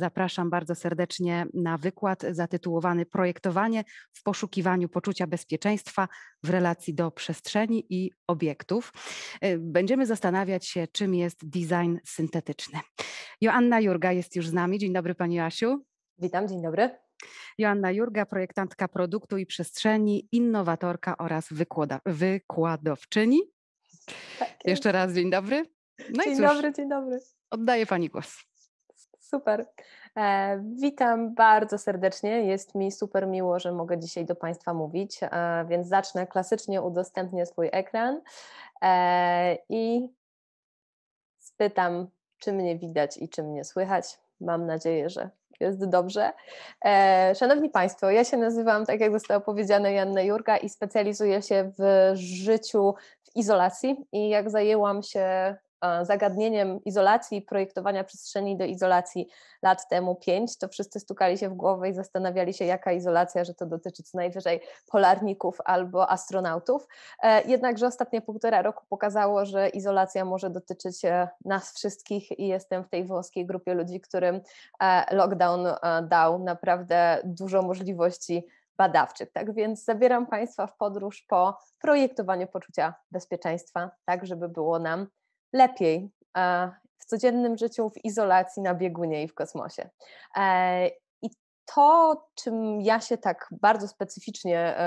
Zapraszam bardzo serdecznie na wykład zatytułowany Projektowanie w poszukiwaniu poczucia bezpieczeństwa w relacji do przestrzeni i obiektów. Y, będziemy zastanawiać się, czym jest design syntetyczny. Joanna Jurga jest już z nami. Dzień dobry, Pani Asiu. Witam, dzień dobry. Joanna Jurga, projektantka produktu i przestrzeni, innowatorka oraz wykłada, wykładowczyni. Tak Jeszcze raz dzień dobry. No dzień dobry, dzień dobry. Oddaję Pani głos. Super. E, witam bardzo serdecznie. Jest mi super miło, że mogę dzisiaj do Państwa mówić, e, więc zacznę klasycznie, udostępnię swój ekran e, i spytam, czy mnie widać i czy mnie słychać. Mam nadzieję, że jest dobrze. E, szanowni Państwo, ja się nazywam, tak jak zostało powiedziane, Janna Jurka i specjalizuję się w życiu w izolacji i jak zajęłam się E, zagadnieniem izolacji i projektowania przestrzeni do izolacji lat temu pięć, to wszyscy stukali się w głowę i zastanawiali się, jaka izolacja, że to dotyczy co najwyżej polarników albo astronautów. E, jednakże ostatnie półtora roku pokazało, że izolacja może dotyczyć e, nas wszystkich i jestem w tej włoskiej grupie ludzi, którym lockdown dał naprawdę dużo możliwości badawczych. Tak więc zabieram Państwa w podróż po projektowaniu poczucia bezpieczeństwa, tak żeby było nam lepiej e, w codziennym życiu, w izolacji, na biegunie i w kosmosie. E, I to, czym ja się tak bardzo specyficznie e,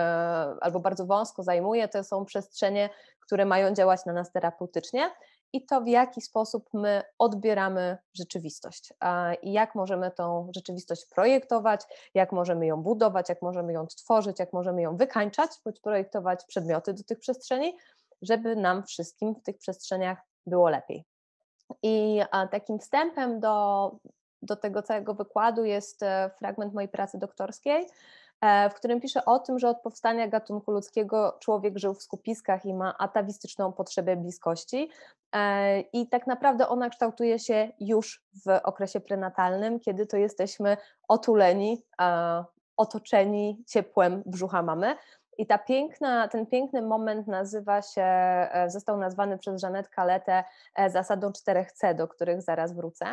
albo bardzo wąsko zajmuję, to są przestrzenie, które mają działać na nas terapeutycznie i to, w jaki sposób my odbieramy rzeczywistość i jak możemy tą rzeczywistość projektować, jak możemy ją budować, jak możemy ją tworzyć, jak możemy ją wykańczać, bądź projektować przedmioty do tych przestrzeni, żeby nam wszystkim w tych przestrzeniach było lepiej. I takim wstępem do, do tego całego wykładu jest e, fragment mojej pracy doktorskiej, e, w którym piszę o tym, że od powstania gatunku ludzkiego człowiek żył w skupiskach i ma atawistyczną potrzebę bliskości. E, I tak naprawdę ona kształtuje się już w okresie prenatalnym, kiedy to jesteśmy otuleni, otoczeni ciepłem brzucha mamy. I ta piękna, ten piękny moment nazywa się, e, został nazwany przez Janet Kaletę e, zasadą 4C, do których zaraz wrócę.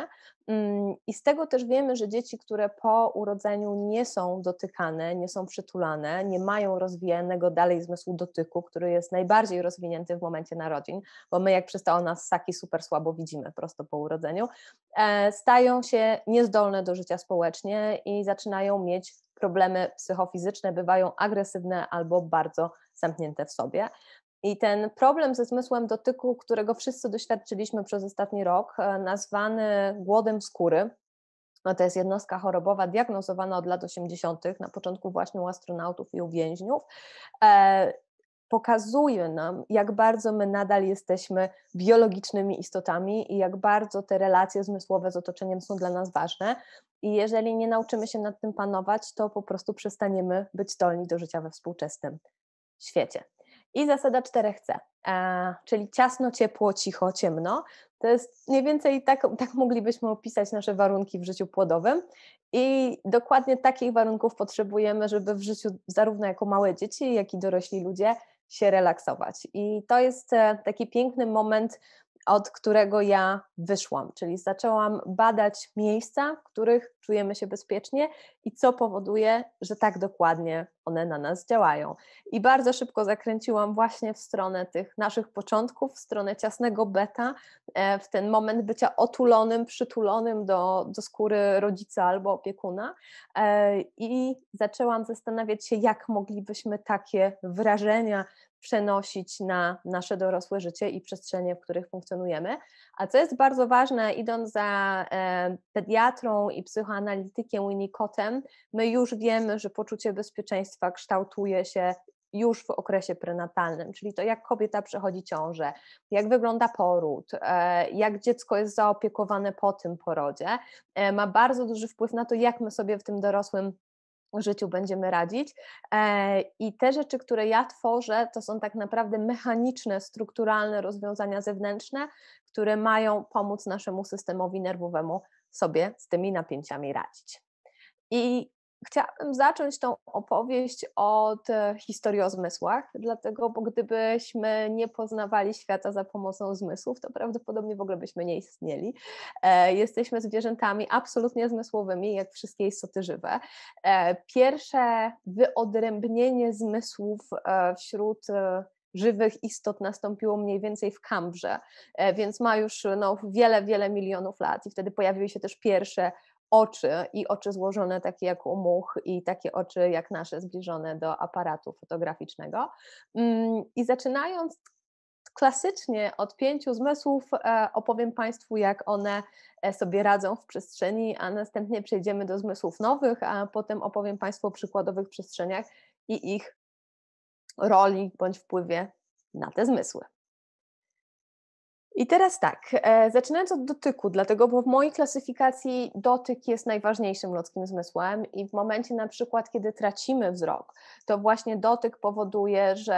Mm, I z tego też wiemy, że dzieci, które po urodzeniu nie są dotykane, nie są przytulane, nie mają rozwijanego dalej zmysłu dotyku, który jest najbardziej rozwinięty w momencie narodzin, bo my jak przystało nas ssaki super słabo widzimy prosto po urodzeniu, e, stają się niezdolne do życia społecznie i zaczynają mieć problemy psychofizyczne bywają agresywne albo bardzo zamknięte w sobie. I ten problem ze zmysłem dotyku, którego wszyscy doświadczyliśmy przez ostatni rok, e, nazwany głodem skóry, no to jest jednostka chorobowa diagnozowana od lat 80., na początku właśnie u astronautów i u więźniów. E, pokazuje nam, jak bardzo my nadal jesteśmy biologicznymi istotami i jak bardzo te relacje zmysłowe z otoczeniem są dla nas ważne. I jeżeli nie nauczymy się nad tym panować, to po prostu przestaniemy być zdolni do życia we współczesnym świecie. I zasada 4C, e, czyli ciasno, ciepło, cicho, ciemno. To jest mniej więcej tak, tak moglibyśmy opisać nasze warunki w życiu płodowym. I dokładnie takich warunków potrzebujemy, żeby w życiu, zarówno jako małe dzieci, jak i dorośli ludzie, się relaksować. I to jest e, taki piękny moment od którego ja wyszłam, czyli zaczęłam badać miejsca, w których czujemy się bezpiecznie i co powoduje, że tak dokładnie one na nas działają. I bardzo szybko zakręciłam właśnie w stronę tych naszych początków, w stronę ciasnego beta, e, w ten moment bycia otulonym, przytulonym do, do skóry rodzica albo opiekuna. E, I zaczęłam zastanawiać się, jak moglibyśmy takie wrażenia przenosić na nasze dorosłe życie i przestrzenie, w których funkcjonujemy. A co jest bardzo ważne, idąc za e, pediatrą i psychoanalitykiem Winnicottem, my już wiemy, że poczucie bezpieczeństwa kształtuje się już w okresie prenatalnym, czyli to jak kobieta przechodzi ciążę, jak wygląda poród, e, jak dziecko jest zaopiekowane po tym porodzie, e, ma bardzo duży wpływ na to, jak my sobie w tym dorosłym życiu będziemy radzić. E, I te rzeczy, które ja tworzę, to są tak naprawdę mechaniczne, strukturalne rozwiązania zewnętrzne, które mają pomóc naszemu systemowi nerwowemu sobie z tymi napięciami radzić. I Chciałabym zacząć tą opowieść od e, historii o zmysłach, dlatego, bo gdybyśmy nie poznawali świata za pomocą zmysłów, to prawdopodobnie w ogóle byśmy nie istnieli. E, jesteśmy zwierzętami absolutnie zmysłowymi, jak wszystkie istoty żywe. E, pierwsze wyodrębnienie zmysłów wśród żywych istot nastąpiło mniej więcej w Kambrze, więc ma już no, wiele, wiele milionów lat i wtedy pojawiły się też pierwsze oczy i oczy złożone takie jak u much i takie oczy jak nasze zbliżone do aparatu fotograficznego. Mm, I zaczynając klasycznie od pięciu zmysłów e, opowiem Państwu, jak one e, sobie radzą w przestrzeni, a następnie przejdziemy do zmysłów nowych, a potem opowiem Państwu o przykładowych przestrzeniach i ich roli bądź wpływie na te zmysły. I teraz tak, e, zaczynając od dotyku, dlatego, bo w mojej klasyfikacji dotyk jest najważniejszym ludzkim zmysłem i w momencie na przykład, kiedy tracimy wzrok, to właśnie dotyk powoduje, że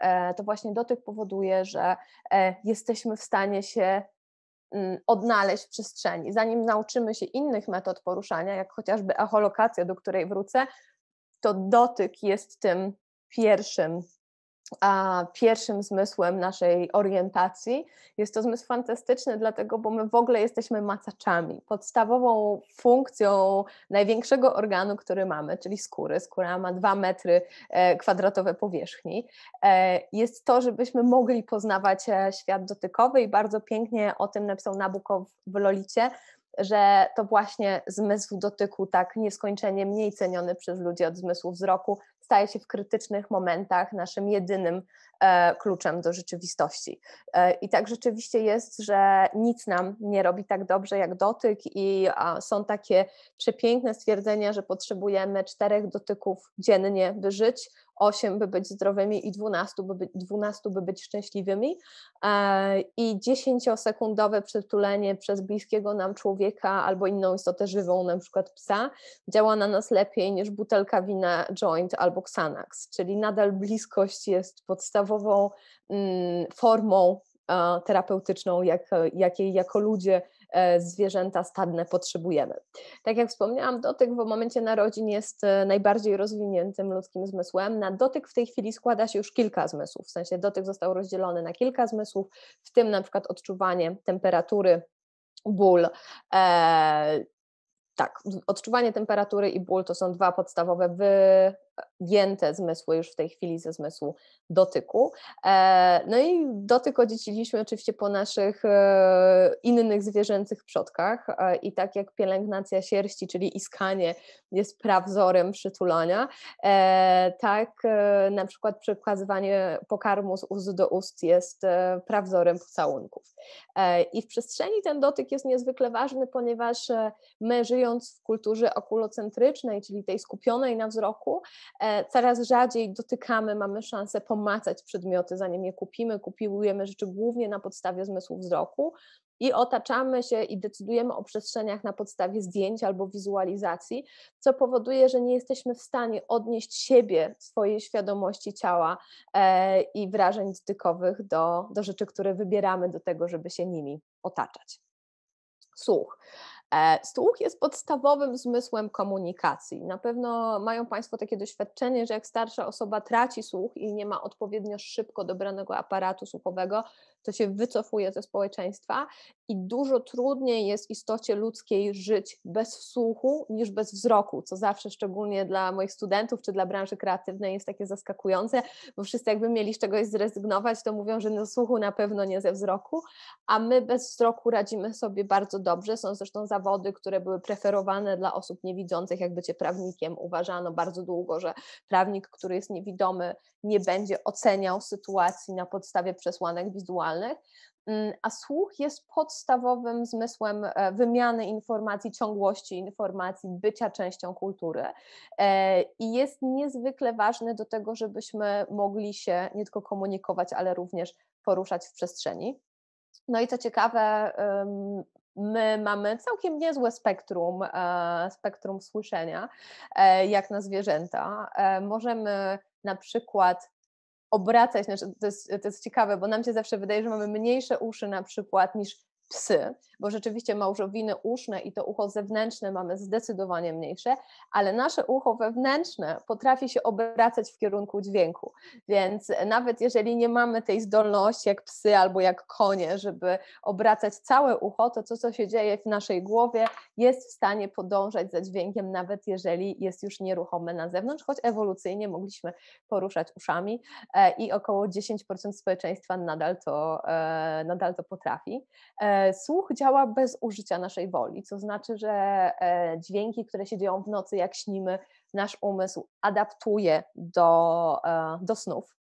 e, to właśnie dotyk powoduje, że e, jesteśmy w stanie się mm, odnaleźć w przestrzeni. Zanim nauczymy się innych metod poruszania, jak chociażby echolokacja, do której wrócę, to dotyk jest tym pierwszym a pierwszym zmysłem naszej orientacji. Jest to zmysł fantastyczny, dlatego, bo my w ogóle jesteśmy macaczami. Podstawową funkcją największego organu, który mamy, czyli skóry, skóra ma dwa metry e, kwadratowe powierzchni, e, jest to, żebyśmy mogli poznawać e, świat dotykowy i bardzo pięknie o tym napisał Nabukow w Lolicie, że to właśnie zmysł dotyku, tak nieskończenie mniej ceniony przez ludzi od zmysłu wzroku, staje się w krytycznych momentach naszym jedynym e, kluczem do rzeczywistości. E, I tak rzeczywiście jest, że nic nam nie robi tak dobrze jak dotyk, i są takie przepiękne stwierdzenia, że potrzebujemy czterech dotyków dziennie, by żyć, 8, by być zdrowymi i 12, by, 12, by być szczęśliwymi. E, I 10-sekundowe przytulenie przez bliskiego nam człowieka albo inną istotę żywą, na przykład psa, działa na nas lepiej niż butelka wina joint albo Xanax, czyli nadal bliskość jest podstawową mm, formą e, terapeutyczną, jak, jakiej jako ludzie E, zwierzęta stadne potrzebujemy. Tak jak wspomniałam, dotyk w momencie narodzin jest e, najbardziej rozwiniętym ludzkim zmysłem. Na dotyk w tej chwili składa się już kilka zmysłów, w sensie dotyk został rozdzielony na kilka zmysłów, w tym na przykład odczuwanie temperatury, ból, e, tak, odczuwanie temperatury i ból to są dwa podstawowe wy, odjęte zmysły już w tej chwili ze zmysłu dotyku. E, no i dotyk odzieciliśmy oczywiście po naszych e, innych zwierzęcych przodkach e, i tak jak pielęgnacja sierści, czyli iskanie jest prawzorem przytulania, tak na przykład przekazywanie pokarmu z ust do ust jest prawzorem pocałunków. I w przestrzeni ten dotyk jest niezwykle ważny, ponieważ my żyjąc w kulturze okulocentrycznej, czyli tej skupionej na wzroku, E, coraz rzadziej dotykamy, mamy szansę pomacać przedmioty, zanim je kupimy. kupiujemy rzeczy głównie na podstawie zmysłu wzroku i otaczamy się i decydujemy o przestrzeniach na podstawie zdjęć albo wizualizacji, co powoduje, że nie jesteśmy w stanie odnieść siebie, swojej świadomości ciała e, i wrażeń dotykowych do, do rzeczy, które wybieramy do tego, żeby się nimi otaczać. Słuch. E, słuch jest podstawowym zmysłem komunikacji. Na pewno mają Państwo takie doświadczenie, że jak starsza osoba traci słuch i nie ma odpowiednio szybko dobranego aparatu słuchowego, to się wycofuje ze społeczeństwa i dużo trudniej jest istocie ludzkiej żyć bez słuchu niż bez wzroku, co zawsze szczególnie dla moich studentów czy dla branży kreatywnej jest takie zaskakujące, bo wszyscy jakby mieli z czegoś zrezygnować, to mówią, że ze słuchu na pewno nie ze wzroku, a my bez wzroku radzimy sobie bardzo dobrze. Są zresztą zawody, które były preferowane dla osób niewidzących, jak bycie prawnikiem. Uważano bardzo długo, że prawnik, który jest niewidomy, nie będzie oceniał sytuacji na podstawie przesłanek wizualnych, wizualnych, mm, a słuch jest podstawowym zmysłem e, wymiany informacji, ciągłości informacji, bycia częścią kultury e, i jest niezwykle ważny do tego, żebyśmy mogli się nie tylko komunikować, ale również poruszać w przestrzeni. No i co ciekawe, my mamy całkiem niezłe spektrum, e, spektrum słyszenia, jak na zwierzęta. Możemy na przykład obracać, znaczy to, jest, to jest ciekawe, bo nam się zawsze wydaje, że mamy mniejsze uszy na przykład niż psy, bo rzeczywiście małżowiny uszne i to ucho zewnętrzne mamy zdecydowanie mniejsze, ale nasze ucho wewnętrzne potrafi się obracać w kierunku dźwięku. Więc nawet jeżeli nie mamy tej zdolności jak psy albo jak konie, żeby obracać całe ucho, to co, co się dzieje w naszej głowie jest w stanie podążać za dźwiękiem, nawet jeżeli jest już nieruchome na zewnątrz, choć ewolucyjnie mogliśmy poruszać uszami e, i około 10% społeczeństwa nadal to, e, nadal to potrafi. E, Słuch działa bez użycia naszej woli, co znaczy, że e, dźwięki, które się dzieją w nocy, jak śnimy, nasz umysł adaptuje do, e, do snów.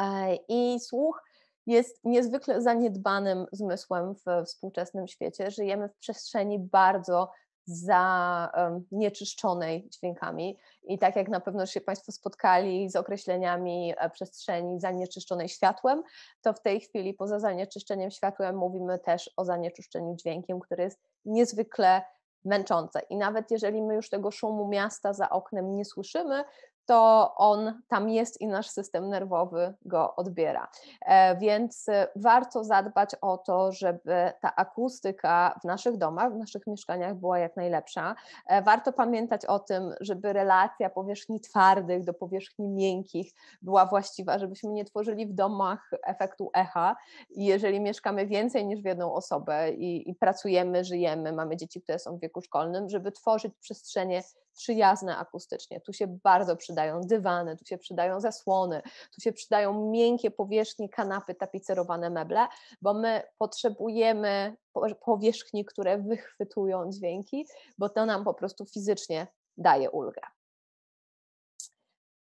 E, I słuch jest niezwykle zaniedbanym zmysłem w współczesnym świecie. Żyjemy w przestrzeni bardzo za nieczyszczonej dźwiękami. I tak jak na pewno się Państwo spotkali z określeniami e, przestrzeni zanieczyszczonej światłem, to w tej chwili poza zanieczyszczeniem światłem mówimy też o zanieczyszczeniu dźwiękiem, które jest niezwykle męczące. I nawet jeżeli my już tego szumu miasta za oknem nie słyszymy, to on tam jest i nasz system nerwowy go odbiera. E, więc y, warto zadbać o to, żeby ta akustyka w naszych domach, w naszych mieszkaniach była jak najlepsza. E, warto pamiętać o tym, żeby relacja powierzchni twardych do powierzchni miękkich była właściwa, żebyśmy nie tworzyli w domach efektu echa. jeżeli mieszkamy więcej niż w jedną osobę i, i pracujemy, żyjemy, mamy dzieci, które są w wieku szkolnym, żeby tworzyć przestrzenie przyjazne akustycznie. Tu się bardzo przydają dywany, tu się przydają zasłony, tu się przydają miękkie powierzchnie, kanapy, tapicerowane meble, bo my potrzebujemy powierzchni, które wychwytują dźwięki, bo to nam po prostu fizycznie daje ulgę.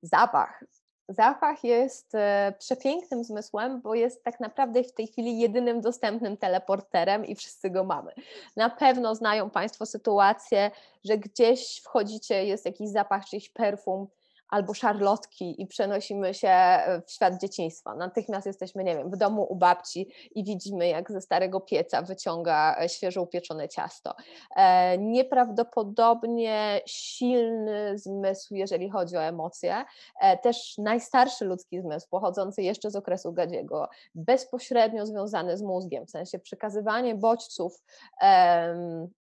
Zapach. Zapach jest e, przepięknym zmysłem, bo jest tak naprawdę w tej chwili jedynym dostępnym teleporterem i wszyscy go mamy. Na pewno znają Państwo sytuację, że gdzieś wchodzicie, jest jakiś zapach, czyjś perfum, albo szarlotki i przenosimy się e, w świat dzieciństwa. Natychmiast jesteśmy, nie wiem, w domu u babci i widzimy, jak ze starego pieca wyciąga e, świeżo upieczone ciasto. E, nieprawdopodobnie silny zmysł, jeżeli chodzi o emocje. Też najstarszy ludzki zmysł, pochodzący jeszcze z okresu Gadziego, bezpośrednio związany z mózgiem, w sensie przekazywanie bodźców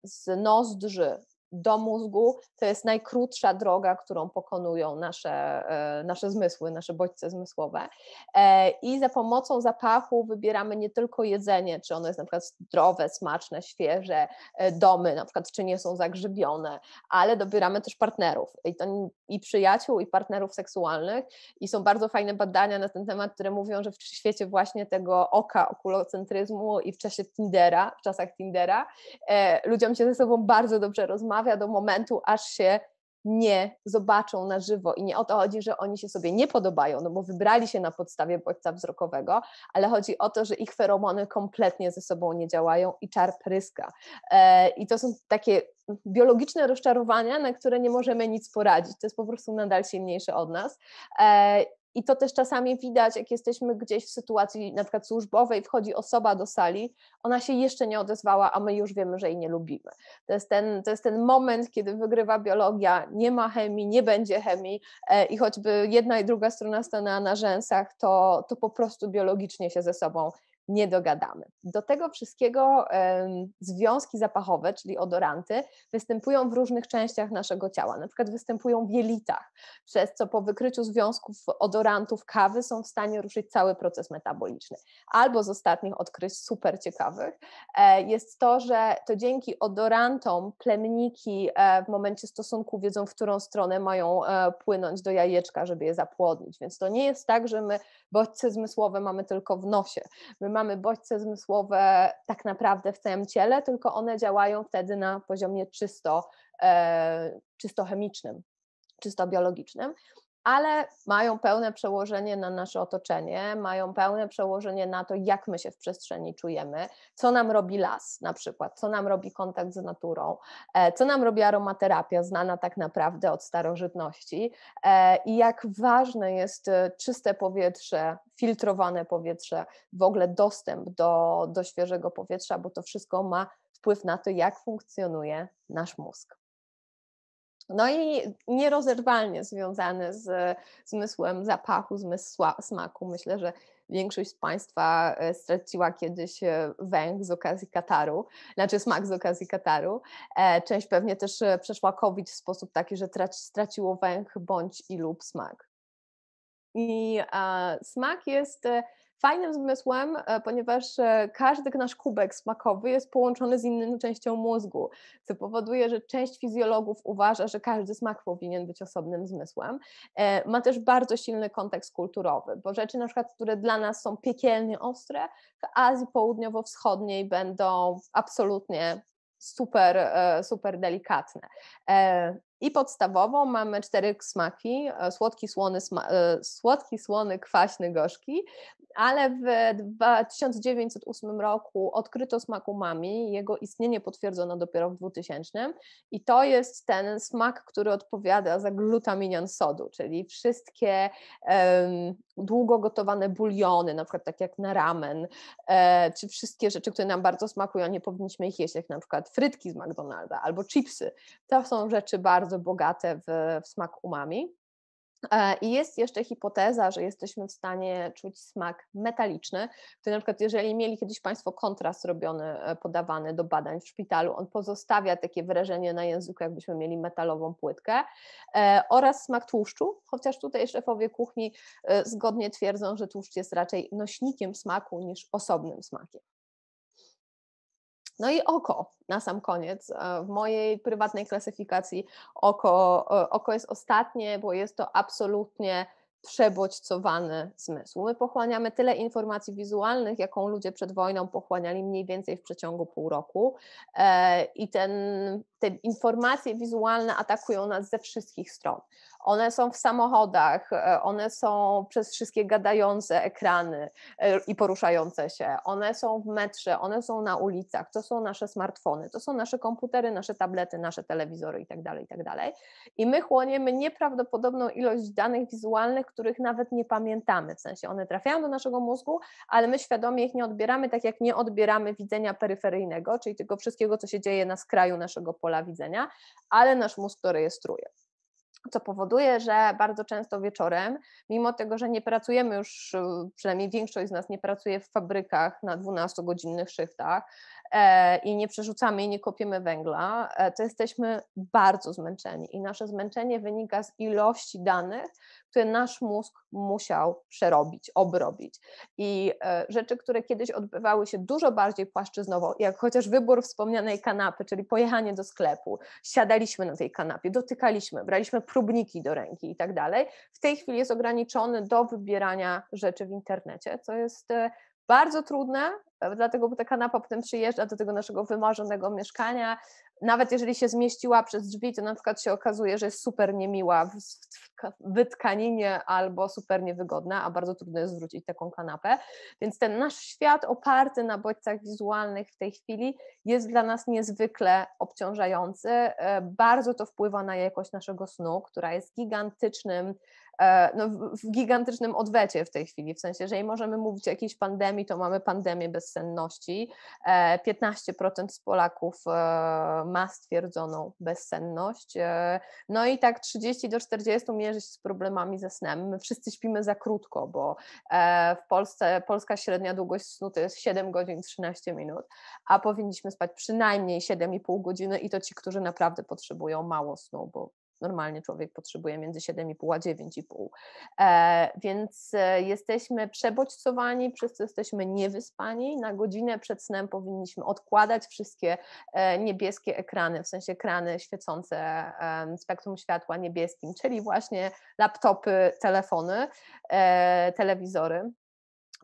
z nozdrzy do mózgu, to jest najkrótsza droga, którą pokonują nasze, e, nasze zmysły, nasze bodźce zmysłowe. E, I za pomocą zapachu wybieramy nie tylko jedzenie, czy ono jest na przykład zdrowe, smaczne, świeże, e, domy, na przykład czy nie są zagrzybione, ale dobieramy też partnerów i, to, i przyjaciół, i partnerów seksualnych. I są bardzo fajne badania na ten temat, które mówią, że w świecie właśnie tego oka, okulocentryzmu i w czasie Tindera, w czasach Tindera, ludziom się ze sobą bardzo dobrze rozmawia, namawia do momentu, aż się nie zobaczą na żywo. I nie o to chodzi, że oni się sobie nie podobają, no bo wybrali się na podstawie bodźca wzrokowego, ale chodzi o to, że ich feromony kompletnie ze sobą nie działają i czar pryska. E, I to są takie biologiczne rozczarowania, na które nie możemy nic poradzić. To jest po prostu nadal silniejsze od nas. E, i to też czasami widać, jak jesteśmy gdzieś w sytuacji na przykład służbowej, wchodzi osoba do sali, ona się jeszcze nie odezwała, a my już wiemy, że jej nie lubimy. To jest ten, to jest ten moment, kiedy wygrywa biologia, nie ma chemii, nie będzie chemii e, i choćby jedna i druga strona stanęła na rzęsach, to, to po prostu biologicznie się ze sobą nie dogadamy. Do tego wszystkiego związki zapachowe, czyli odoranty, występują w różnych częściach naszego ciała, na przykład występują w jelitach, przez co po wykryciu związków odorantów kawy są w stanie ruszyć cały proces metaboliczny. Albo z ostatnich odkryć super ciekawych e, jest to, że to dzięki odorantom plemniki e, w momencie stosunku wiedzą, w którą stronę mają e, płynąć do jajeczka, żeby je zapłodnić. Więc to nie jest tak, że my bodźce zmysłowe mamy tylko w nosie. My mamy mamy bodźce zmysłowe tak naprawdę w całym ciele, tylko one działają wtedy na poziomie czysto, e, czysto chemicznym, czysto biologicznym ale mają pełne przełożenie na nasze otoczenie, mają pełne przełożenie na to, jak my się w przestrzeni czujemy, co nam robi las na przykład, co nam robi kontakt z naturą, e, co nam robi aromaterapia, znana tak naprawdę od starożytności e, i jak ważne jest e, czyste powietrze, filtrowane powietrze, w ogóle dostęp do, do świeżego powietrza, bo to wszystko ma wpływ na to, jak funkcjonuje nasz mózg. No i nierozerwalnie związany z zmysłem zapachu, zmysł smaku. Myślę, że większość z Państwa e, straciła kiedyś e, węch z okazji Kataru, znaczy smak z okazji Kataru. E, część pewnie też przeszła COVID w sposób taki, że straciło węch bądź i lub smak. I smak jest fajnym zmysłem, e, ponieważ e, każdy nasz kubek smakowy jest połączony z inną częścią mózgu, co powoduje, że część fizjologów uważa, że każdy smak powinien być osobnym zmysłem. E, ma też bardzo silny kontekst kulturowy, bo rzeczy na przykład, które dla nas są piekielnie ostre, w Azji Południowo-Wschodniej będą absolutnie super, super delikatne. I podstawową mamy cztery smaki: e, słodki, słony, sma, e, słodki, słony, kwaśny, gorzki. Ale w 1908 roku odkryto smak umami, jego istnienie potwierdzono dopiero w 2000 i to jest ten smak, który odpowiada za glutaminian sodu, czyli wszystkie um, długo gotowane buliony, na przykład tak jak na ramen, e, czy wszystkie rzeczy, które nam bardzo smakują, nie powinniśmy ich jeść, jak na przykład frytki z McDonalda albo chipsy. To są rzeczy bardzo bardzo bogate w, w smak umami. E, I jest jeszcze hipoteza, że jesteśmy w stanie czuć smak metaliczny, który na przykład jeżeli mieli kiedyś Państwo kontrast robiony, e, podawany do badań w szpitalu, on pozostawia takie wrażenie na języku, jakbyśmy mieli metalową płytkę e, oraz smak tłuszczu, chociaż tutaj szefowie kuchni zgodnie twierdzą, że tłuszcz jest raczej nośnikiem smaku niż osobnym smakiem. No i oko na sam koniec. E, w mojej prywatnej klasyfikacji oko, e, oko jest ostatnie, bo jest to absolutnie przebodźcowany zmysł. My pochłaniamy tyle informacji wizualnych, jaką ludzie przed wojną pochłaniali mniej więcej w przeciągu pół roku e, i ten, te informacje wizualne atakują nas ze wszystkich stron one są w samochodach, e, one są przez wszystkie gadające ekrany e, i poruszające się, one są w metrze, one są na ulicach, to są nasze smartfony, to są nasze komputery, nasze tablety, nasze telewizory itd. Tak itd. Tak I my chłoniemy nieprawdopodobną ilość danych wizualnych, których nawet nie pamiętamy, w sensie one trafiają do naszego mózgu, ale my świadomie ich nie odbieramy, tak jak nie odbieramy widzenia peryferyjnego, czyli tego wszystkiego, co się dzieje na skraju naszego pola widzenia, ale nasz mózg to rejestruje co powoduje, że bardzo często wieczorem, mimo tego, że nie pracujemy już, y, przynajmniej większość z nas nie pracuje w fabrykach na 12-godzinnych szyftach, E, i nie przerzucamy i nie kopiemy węgla, e, to jesteśmy bardzo zmęczeni i nasze zmęczenie wynika z ilości danych, które nasz mózg musiał przerobić, obrobić. I e, rzeczy, które kiedyś odbywały się dużo bardziej płaszczyznowo, jak chociaż wybór wspomnianej kanapy, czyli pojechanie do sklepu, siadaliśmy na tej kanapie, dotykaliśmy, braliśmy próbniki do ręki i tak dalej, w tej chwili jest ograniczony do wybierania rzeczy w internecie, co jest bardzo trudne dlatego, bo ta kanapa potem przyjeżdża do tego naszego wymarzonego mieszkania. Nawet jeżeli się zmieściła przez drzwi, to na przykład się okazuje, że jest super niemiła w, wytkaninie albo super niewygodna, a bardzo trudno jest zwrócić taką kanapę. Więc ten nasz świat oparty na bodźcach wizualnych w tej chwili jest dla nas niezwykle obciążający. E, bardzo to wpływa na jakość naszego snu, która jest gigantycznym E, no, w gigantycznym odwecie w tej chwili, w sensie, jeżeli możemy mówić o jakiejś pandemii, to mamy pandemię bezsenności. 15% e, z Polaków e, ma stwierdzoną bezsenność. No i tak 30 do 40 mierzy się z problemami ze snem. My wszyscy śpimy za krótko, bo w Polsce polska średnia długość snu to jest 7 godzin 13 minut, a powinniśmy spać przynajmniej 7,5 godziny i to ci, którzy naprawdę potrzebują mało snu, bo Normalnie człowiek potrzebuje między 7,5 a 9,5. E, więc e, jesteśmy przebodźcowani, przez co jesteśmy niewyspani. Na godzinę przed snem powinniśmy odkładać wszystkie e, niebieskie ekrany, w sensie ekrany świecące spektrum światła niebieskim, czyli właśnie laptopy, telefony, telewizory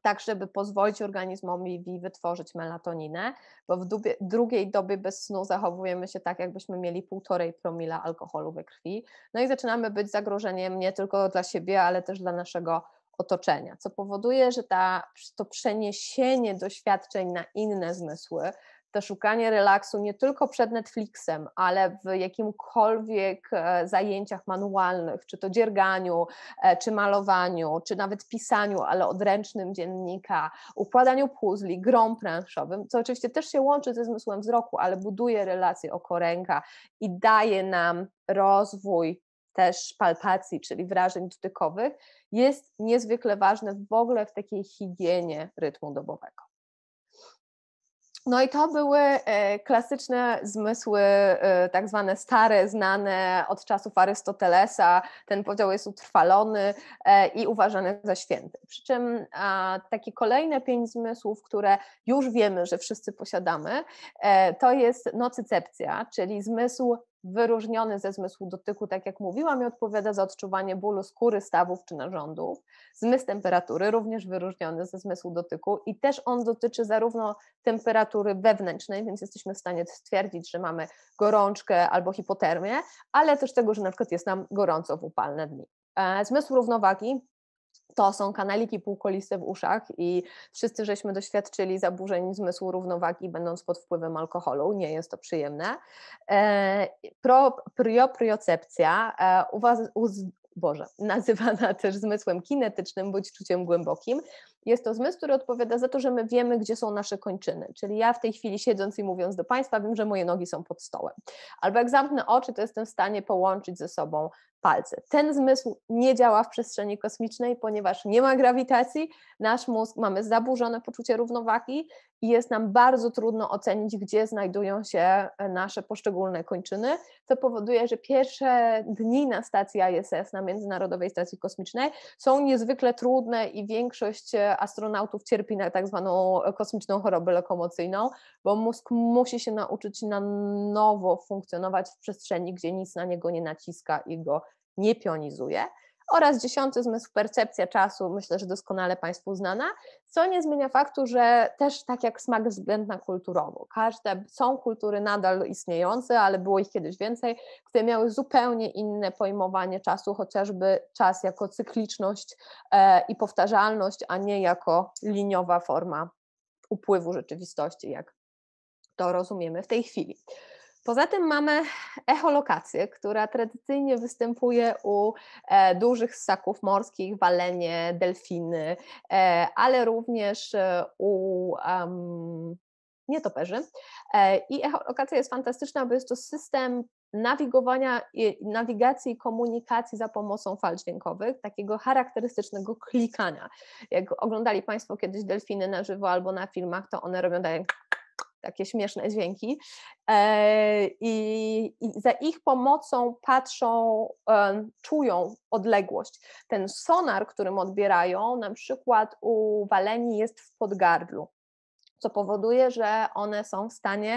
tak żeby pozwolić organizmowi wytworzyć melatoninę, bo w dubie, drugiej dobie bez snu zachowujemy się tak, jakbyśmy mieli półtorej promila alkoholu we krwi, no i zaczynamy być zagrożeniem nie tylko dla siebie, ale też dla naszego otoczenia, co powoduje, że ta, to przeniesienie doświadczeń na inne zmysły, to szukanie relaksu nie tylko przed Netflixem, ale w jakimkolwiek e, zajęciach manualnych, czy to dzierganiu, e, czy malowaniu, czy nawet pisaniu, ale odręcznym dziennika, układaniu puzli, grą planszowym, co oczywiście też się łączy ze zmysłem wzroku, ale buduje relacje oko-ręka i daje nam rozwój też palpacji, czyli wrażeń dotykowych, jest niezwykle ważne w ogóle w takiej higienie rytmu dobowego. No i to były e, klasyczne zmysły, e, tak zwane stare, znane od czasów Arystotelesa. Ten podział jest utrwalony e, i uważany za święty. Przy czym takie kolejne pięć zmysłów, które już wiemy, że wszyscy posiadamy, to jest nocycepcja, czyli zmysł wyróżniony ze zmysłu dotyku, tak jak mówiłam, i odpowiada za odczuwanie bólu skóry, stawów czy narządów. Zmysł temperatury, również wyróżniony ze zmysłu dotyku, i też on dotyczy zarówno temperatury wewnętrznej, więc jesteśmy w stanie stwierdzić, że mamy gorączkę albo hipotermię, ale też tego, że na przykład jest nam gorąco w upalne dni. E, zmysł równowagi to są kanaliki półkoliste w uszach i wszyscy żeśmy doświadczyli zaburzeń zmysłu równowagi, będąc pod wpływem alkoholu. Nie jest to przyjemne. E, pro, e, u was, Boże, nazywana też zmysłem kinetycznym bądź czuciem głębokim, jest to zmysł, który odpowiada za to, że my wiemy, gdzie są nasze kończyny. Czyli ja w tej chwili siedząc i mówiąc do Państwa, wiem, że moje nogi są pod stołem. Albo jak zamknę oczy, to jestem w stanie połączyć ze sobą palce. Ten zmysł nie działa w przestrzeni kosmicznej, ponieważ nie ma grawitacji. Nasz mózg mamy zaburzone poczucie równowagi i jest nam bardzo trudno ocenić, gdzie znajdują się e, nasze poszczególne kończyny. To powoduje, że pierwsze dni na stacji ISS, na Międzynarodowej Stacji Kosmicznej, są niezwykle trudne i większość e, astronautów cierpi na tak zwaną e, kosmiczną chorobę lokomocyjną, bo mózg musi się nauczyć na nowo funkcjonować w przestrzeni, gdzie nic na niego nie naciska i go nie pionizuje oraz dziesiąty zmysł percepcja czasu, myślę, że doskonale Państwu znana, co nie zmienia faktu, że też tak jak smak względna kulturowo, każde są kultury nadal istniejące, ale było ich kiedyś więcej, które miały zupełnie inne pojmowanie czasu, chociażby czas jako cykliczność e, i powtarzalność, a nie jako liniowa forma upływu rzeczywistości, jak to rozumiemy w tej chwili. Poza tym mamy echolokację, która tradycyjnie występuje u e, dużych ssaków morskich, walenie, delfiny, e, ale również e, u um, nietoperzy. I echolokacja jest fantastyczna, bo jest to system nawigowania, nawigacji i komunikacji za pomocą fal dźwiękowych, takiego charakterystycznego klikania. Jak oglądali Państwo kiedyś delfiny na żywo albo na filmach, to one robią dalej tak takie śmieszne dźwięki. E, I, za ich pomocą patrzą, e, czują odległość. Ten sonar, którym odbierają, na przykład u Walenii jest w podgardlu co powoduje, że one są w stanie,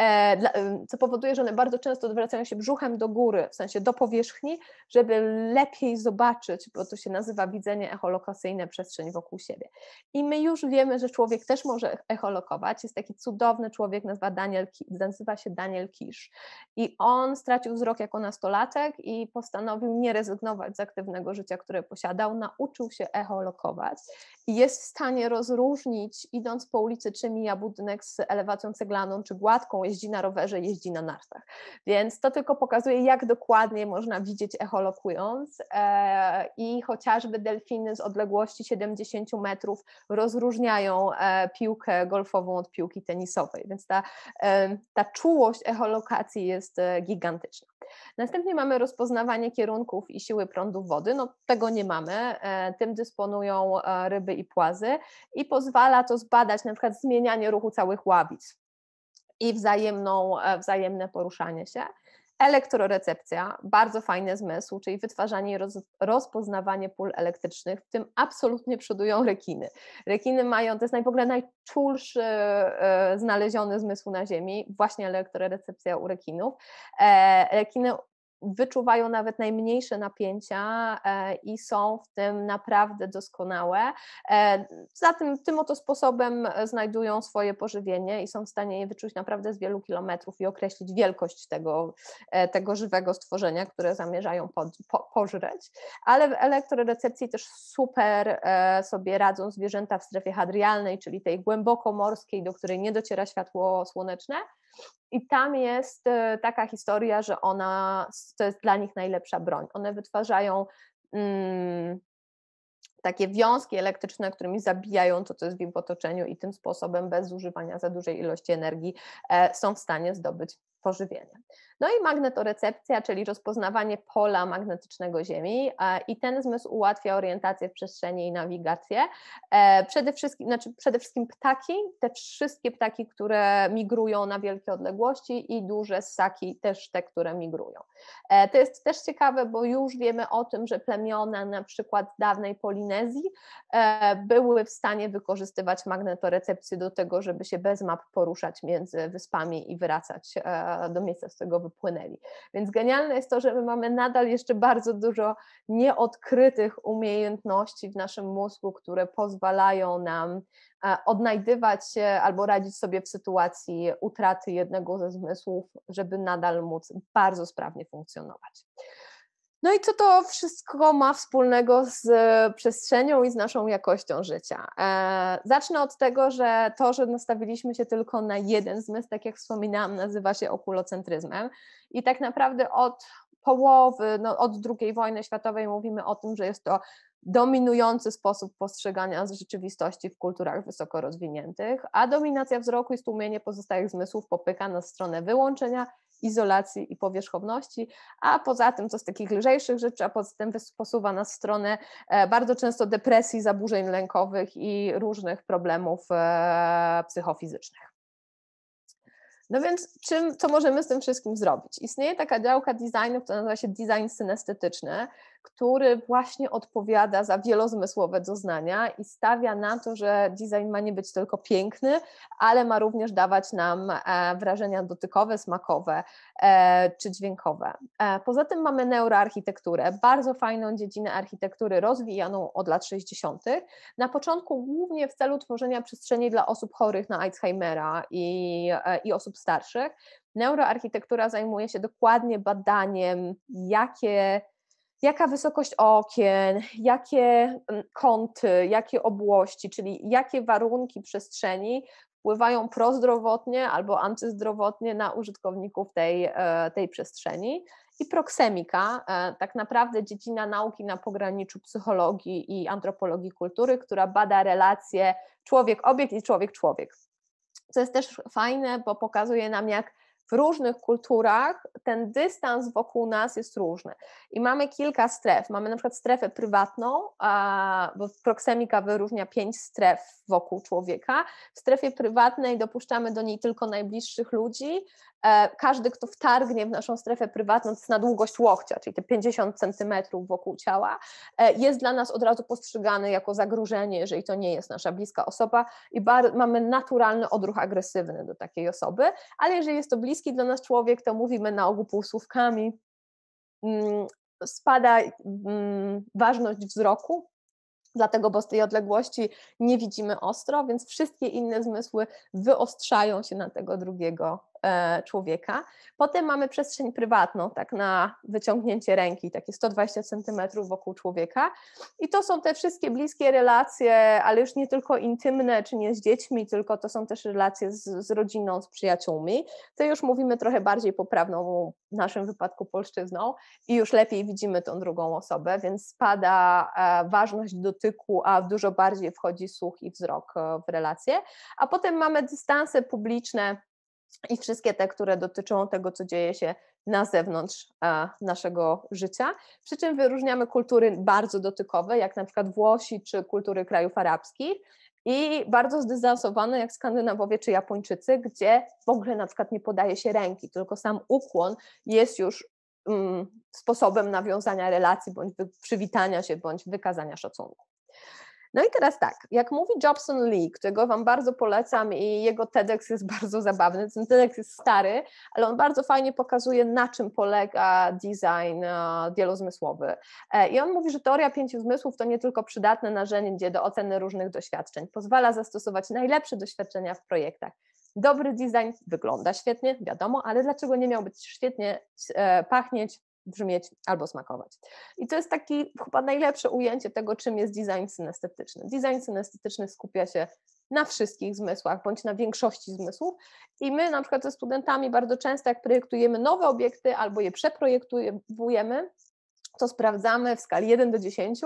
e, e, co powoduje, że one bardzo często odwracają się brzuchem do góry, w sensie do powierzchni, żeby lepiej zobaczyć, bo to się nazywa widzenie echolokacyjne przestrzeń wokół siebie. I my już wiemy, że człowiek też może echolokować. Jest taki cudowny człowiek, nazywa, Daniel, nazywa się Daniel Kisz. I on stracił wzrok jako nastolatek i postanowił nie rezygnować z aktywnego życia, które posiadał, nauczył się echolokować jest w stanie rozróżnić, idąc po ulicy, czy mija budynek z elewacją ceglaną, czy gładką, jeździ na rowerze, jeździ na nartach. Więc to tylko pokazuje, jak dokładnie można widzieć echolokując e, i chociażby delfiny z odległości 70 metrów rozróżniają e, piłkę golfową od piłki tenisowej, więc ta, e, ta czułość echolokacji jest gigantyczna. Następnie mamy rozpoznawanie kierunków i siły prądu wody. No, tego nie mamy, e, tym dysponują e, ryby i płazy i pozwala to zbadać na przykład zmienianie ruchu całych ławic i wzajemną, e, wzajemne poruszanie się. Elektrorecepcja, bardzo fajny zmysł, czyli wytwarzanie i roz, rozpoznawanie pól elektrycznych, w tym absolutnie przodują rekiny. Rekiny mają, to jest w ogóle najczulszy e, e, znaleziony zmysł na Ziemi, właśnie elektrorecepcja u rekinów. E, rekiny wyczuwają nawet najmniejsze napięcia e, i są w tym naprawdę doskonałe. E, za tym oto sposobem e, znajdują swoje pożywienie i są w stanie je wyczuć naprawdę z wielu kilometrów i określić wielkość tego, tego żywego stworzenia, które zamierzają po, pożreć. Ale w elektrorecepcji też super sobie radzą zwierzęta w strefie hadrialnej, czyli tej głęboko morskiej, do której nie dociera światło słoneczne i tam jest e, taka historia, że ona to jest dla nich najlepsza broń. One wytwarzają mm, takie wiązki elektryczne, którymi zabijają to, co jest w ich otoczeniu i tym sposobem bez używania za dużej ilości energii e, są w stanie zdobyć pożywienie. No i magnetorecepcja, czyli rozpoznawanie pola magnetycznego Ziemi e, i ten zmysł ułatwia orientację w przestrzeni i nawigację. E, przede wszystkim, znaczy przede wszystkim ptaki, te wszystkie ptaki, które migrują na wielkie odległości i duże ssaki, też te, które migrują. E, to jest też ciekawe, bo już wiemy o tym, że plemiona na przykład dawnej Polinezji były w stanie wykorzystywać magnetorecepcję do tego, żeby się bez map poruszać między wyspami i wracać do miejsca, z którego wypłynęli. Więc genialne jest to, że my mamy nadal jeszcze bardzo dużo nieodkrytych umiejętności w naszym mózgu, które pozwalają nam e, odnajdywać się albo radzić sobie w sytuacji utraty jednego ze zmysłów, żeby nadal móc bardzo sprawnie funkcjonować. No i co to wszystko ma wspólnego z e, przestrzenią i z naszą jakością życia? E, zacznę od tego, że to, że nastawiliśmy się tylko na jeden zmysł, tak jak wspominałam, nazywa się okulocentryzmem i tak naprawdę od połowy, no, od II wojny światowej mówimy o tym, że jest to dominujący sposób postrzegania rzeczywistości w kulturach wysoko rozwiniętych, a dominacja wzroku i stłumienie pozostałych zmysłów popycha na stronę wyłączenia izolacji i powierzchowności, a poza tym to z takich lżejszych rzeczy, a poza tym posuwa nas w stronę e, bardzo często depresji, zaburzeń lękowych i różnych problemów e, psychofizycznych. No więc czym, co możemy z tym wszystkim zrobić? Istnieje taka działka designu, która nazywa się design synestetyczny który właśnie odpowiada za wielozmysłowe doznania i stawia na to, że design ma nie być tylko piękny, ale ma również dawać nam e, wrażenia dotykowe, smakowe e, czy dźwiękowe. E, poza tym mamy neuroarchitekturę, bardzo fajną dziedzinę architektury rozwijaną od lat 60. Na początku głównie w celu tworzenia przestrzeni dla osób chorych na Alzheimera i, i osób starszych. Neuroarchitektura zajmuje się dokładnie badaniem, jakie jaka wysokość okien, jakie mm, kąty, jakie obłości, czyli jakie warunki przestrzeni wpływają prozdrowotnie albo antyzdrowotnie na użytkowników tej, e, tej przestrzeni. I proksemika, e, tak naprawdę dziedzina nauki na pograniczu psychologii i antropologii kultury, która bada relacje człowiek-obiekt i człowiek-człowiek. Co jest też fajne, bo pokazuje nam, jak w różnych kulturach ten dystans wokół nas jest różny. I mamy kilka stref. Mamy na przykład strefę prywatną, bo proksemika wyróżnia pięć stref wokół człowieka. W strefie prywatnej dopuszczamy do niej tylko najbliższych ludzi, E, każdy, kto wtargnie w naszą strefę prywatną, to jest na długość łokcia, czyli te 50 centymetrów wokół ciała, e, jest dla nas od razu postrzegany jako zagrożenie, jeżeli to nie jest nasza bliska osoba i bar- mamy naturalny odruch agresywny do takiej osoby, ale jeżeli jest to bliski dla nas człowiek, to mówimy na ogół półsłówkami, mm, spada mm, ważność wzroku, dlatego bo z tej odległości nie widzimy ostro, więc wszystkie inne zmysły wyostrzają się na tego drugiego E, człowieka. Potem mamy przestrzeń prywatną, tak na wyciągnięcie ręki, takie 120 centymetrów wokół człowieka. I to są te wszystkie bliskie relacje, ale już nie tylko intymne, czy nie z dziećmi, tylko to są też relacje z, z rodziną, z przyjaciółmi. To już mówimy trochę bardziej poprawną w naszym wypadku polszczyzną i już lepiej widzimy tą drugą osobę, więc spada e, ważność dotyku, a dużo bardziej wchodzi słuch i wzrok e, w relacje. A potem mamy dystanse publiczne, i wszystkie te, które dotyczą tego, co dzieje się na zewnątrz naszego życia. Przy czym wyróżniamy kultury bardzo dotykowe, jak na przykład Włosi czy kultury krajów arabskich, i bardzo zdystansowane jak Skandynawowie czy Japończycy, gdzie w ogóle na przykład nie podaje się ręki, tylko sam ukłon jest już mm, sposobem nawiązania relacji, bądź przywitania się, bądź wykazania szacunku. No i teraz tak, jak mówi Jobson Lee, którego Wam bardzo polecam i jego TEDx jest bardzo zabawny, ten TEDx jest stary, ale on bardzo fajnie pokazuje, na czym polega design e, wielozmysłowy. E, I on mówi, że teoria pięciu zmysłów to nie tylko przydatne narzędzie do oceny różnych doświadczeń, pozwala zastosować najlepsze doświadczenia w projektach. Dobry design wygląda świetnie, wiadomo, ale dlaczego nie miał być świetnie e, pachnieć, brzmieć albo smakować. I to jest takie chyba najlepsze ujęcie tego, czym jest design synestetyczny. Design synestetyczny skupia się na wszystkich zmysłach, bądź na większości zmysłów. I my na przykład ze studentami bardzo często, jak projektujemy nowe obiekty albo je przeprojektujemy, to sprawdzamy w skali 1 do 10,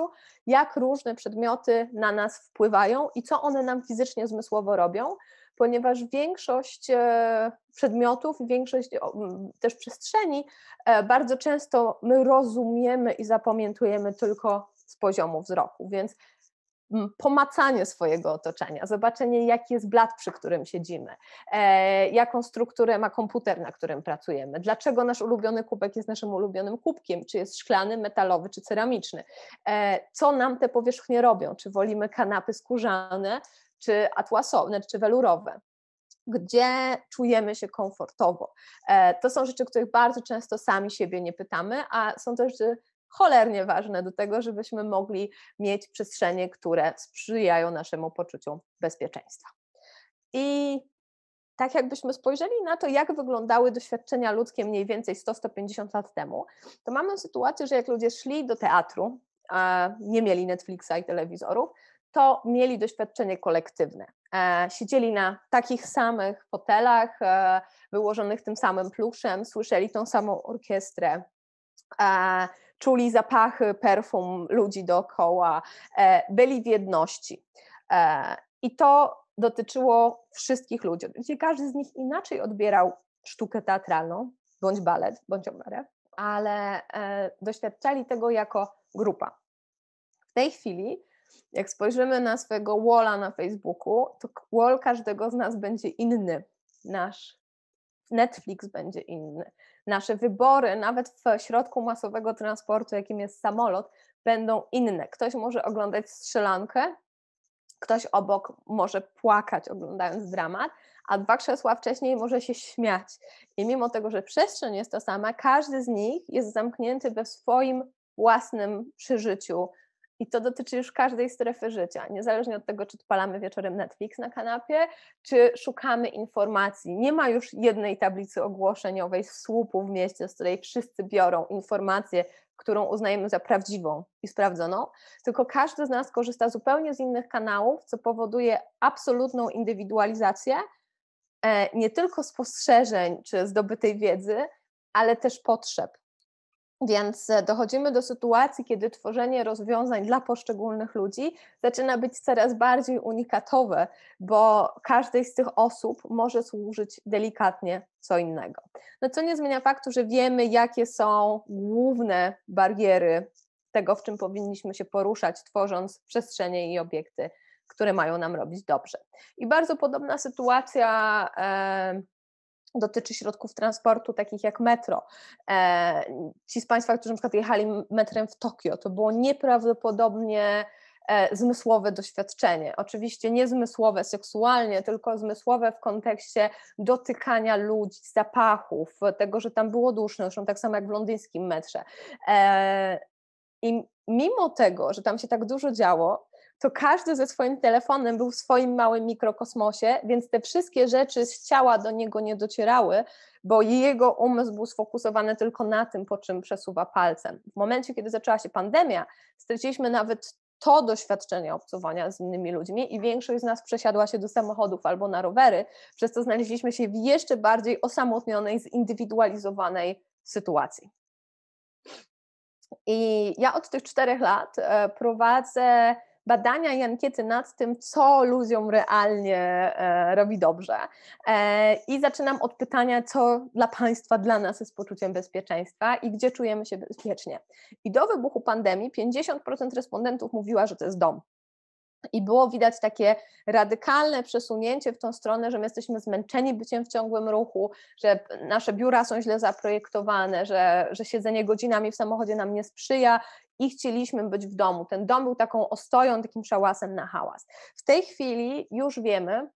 jak różne przedmioty na nas wpływają i co one nam fizycznie, zmysłowo robią ponieważ większość e, przedmiotów, większość też przestrzeni e, bardzo często my rozumiemy i zapamiętujemy tylko z poziomu wzroku, więc pomacanie swojego otoczenia, zobaczenie, jaki jest blat, przy którym siedzimy, e, jaką strukturę ma komputer, na którym pracujemy, dlaczego nasz ulubiony kubek jest naszym ulubionym kubkiem, czy jest szklany, metalowy, czy ceramiczny, co nam te powierzchnie robią, czy wolimy kanapy skórzane, czy atłasowe, czy welurowe gdzie czujemy się komfortowo. E, to są rzeczy, których bardzo często sami siebie nie pytamy, a są też cholernie ważne do tego, żebyśmy mogli mieć przestrzenie, które sprzyjają naszemu poczuciu bezpieczeństwa. I tak jakbyśmy spojrzeli na to, jak wyglądały doświadczenia ludzkie mniej więcej 100-150 lat temu, to mamy sytuację, że jak ludzie szli do teatru, nie mieli Netflixa i telewizorów, to mieli doświadczenie kolektywne. E, siedzieli na takich samych fotelach, e, wyłożonych tym samym pluszem, słyszeli tą samą orkiestrę, e, czuli zapachy perfum ludzi dookoła, byli w jedności. I to dotyczyło wszystkich ludzi. Oczywiście każdy z nich inaczej odbierał sztukę teatralną, bądź balet, bądź operę, ale doświadczali tego jako grupa. W tej chwili jak spojrzymy na swojego walla na Facebooku, to wall każdego z nas będzie inny. Nasz Netflix będzie inny. Nasze wybory, nawet w środku masowego transportu, jakim jest samolot, będą inne. Ktoś może oglądać strzelankę, ktoś obok może płakać oglądając dramat, a dwa krzesła wcześniej może się śmiać. I mimo tego, że przestrzeń jest to sama, każdy z nich jest zamknięty we swoim własnym przeżyciu, i to dotyczy już każdej strefy życia, niezależnie od tego, czy odpalamy wieczorem Netflix na kanapie, czy szukamy informacji. Nie ma już jednej tablicy ogłoszeniowej słupu w mieście, z której wszyscy biorą informację, którą uznajemy za prawdziwą i sprawdzoną, tylko każdy z nas korzysta zupełnie z innych kanałów, co powoduje absolutną indywidualizację e, nie tylko spostrzeżeń czy zdobytej wiedzy, ale też potrzeb więc e, dochodzimy do sytuacji, kiedy tworzenie rozwiązań dla poszczególnych ludzi zaczyna być coraz bardziej unikatowe, bo każdej z tych osób może służyć delikatnie co innego. No co nie zmienia faktu, że wiemy, jakie są główne bariery tego, w czym powinniśmy się poruszać, tworząc przestrzenie i obiekty, które mają nam robić dobrze. I bardzo podobna sytuacja dotyczy środków transportu takich jak metro. E, ci z Państwa, którzy na przykład jechali metrem w Tokio, to było nieprawdopodobnie e, zmysłowe doświadczenie. Oczywiście nie zmysłowe seksualnie, tylko zmysłowe w kontekście dotykania ludzi, zapachów, tego, że tam było duszno, zresztą tak samo jak w londyńskim metrze. E, I mimo tego, że tam się tak dużo działo, to każdy ze swoim telefonem był w swoim małym mikrokosmosie, więc te wszystkie rzeczy z ciała do niego nie docierały, bo jego umysł był sfokusowany tylko na tym, po czym przesuwa palcem. W momencie, kiedy zaczęła się pandemia, straciliśmy nawet to doświadczenie obcowania z innymi ludźmi i większość z nas przesiadła się do samochodów albo na rowery, przez co znaleźliśmy się w jeszcze bardziej osamotnionej, zindywidualizowanej sytuacji. I ja od tych czterech lat e, prowadzę badania i ankiety nad tym, co luzjom realnie e, robi dobrze. E, I zaczynam od pytania, co dla Państwa, dla nas jest poczuciem bezpieczeństwa i gdzie czujemy się bezpiecznie. I do wybuchu pandemii 50% respondentów mówiła, że to jest dom. I było widać takie radykalne przesunięcie w tą stronę, że my jesteśmy zmęczeni byciem w ciągłym ruchu, że nasze biura są źle zaprojektowane, że, że siedzenie godzinami w samochodzie nam nie sprzyja i chcieliśmy być w domu. Ten dom był taką ostoją, takim szałasem na hałas. W tej chwili już wiemy,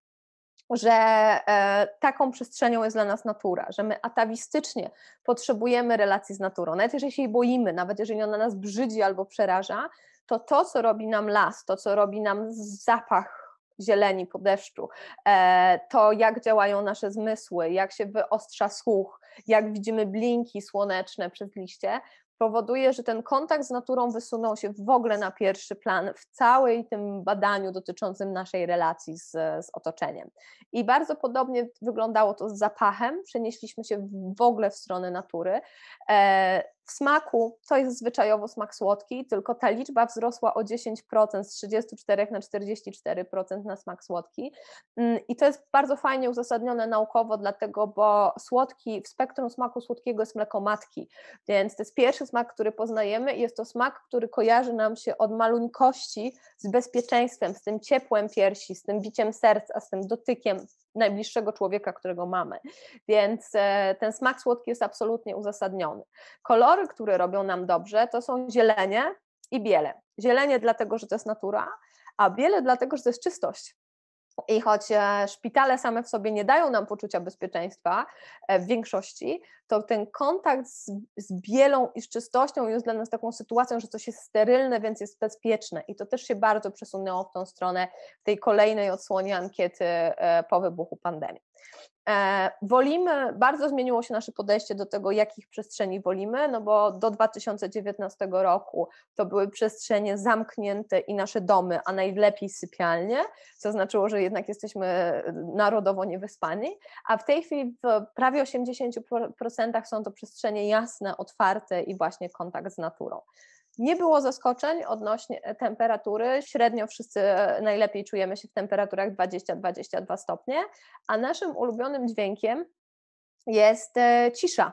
że e, taką przestrzenią jest dla nas natura, że my atawistycznie potrzebujemy relacji z naturą. Nawet jeżeli się jej boimy, nawet jeżeli ona nas brzydzi albo przeraża, to to, co robi nam las, to, co robi nam zapach zieleni po deszczu, e, to jak działają nasze zmysły, jak się wyostrza słuch, jak widzimy blinki słoneczne przez liście, powoduje, że ten kontakt z naturą wysunął się w ogóle na pierwszy plan w całej tym badaniu dotyczącym naszej relacji z, z otoczeniem. I bardzo podobnie wyglądało to z zapachem, przenieśliśmy się w ogóle w stronę natury. E, w smaku to jest zwyczajowo smak słodki, tylko ta liczba wzrosła o 10% z 34 na 44% na smak słodki. Mm, I to jest bardzo fajnie uzasadnione naukowo, dlatego, bo słodki, w spektrum smaku słodkiego jest mleko matki, więc to jest pierwszy smak, który poznajemy i jest to smak, który kojarzy nam się od maluńkości z bezpieczeństwem, z tym ciepłem piersi, z tym biciem serca, z tym dotykiem, najbliższego człowieka, którego mamy. Więc e, ten smak słodki jest absolutnie uzasadniony. Kolory, które robią nam dobrze, to są zielenie i biele. Zielenie dlatego, że to jest natura, a biele dlatego, że to jest czystość. I choć e, szpitale same w sobie nie dają nam poczucia bezpieczeństwa e, w większości, to ten kontakt z, z bielą i z czystością jest dla nas taką sytuacją, że coś jest sterylne, więc jest bezpieczne. I to też się bardzo przesunęło w tą stronę w tej kolejnej odsłonie ankiety e, po wybuchu pandemii. E, wolimy, bardzo zmieniło się nasze podejście do tego, jakich przestrzeni wolimy, no bo do 2019 roku to były przestrzenie zamknięte i nasze domy, a najlepiej sypialnie, co znaczyło, że jednak jesteśmy e, narodowo niewyspani, a w tej chwili w prawie 80% są to przestrzenie jasne, otwarte i właśnie kontakt z naturą. Nie było zaskoczeń odnośnie e, temperatury. Średnio wszyscy e, najlepiej czujemy się w temperaturach 20-22 stopnie, a naszym ulubionym dźwiękiem jest e, cisza.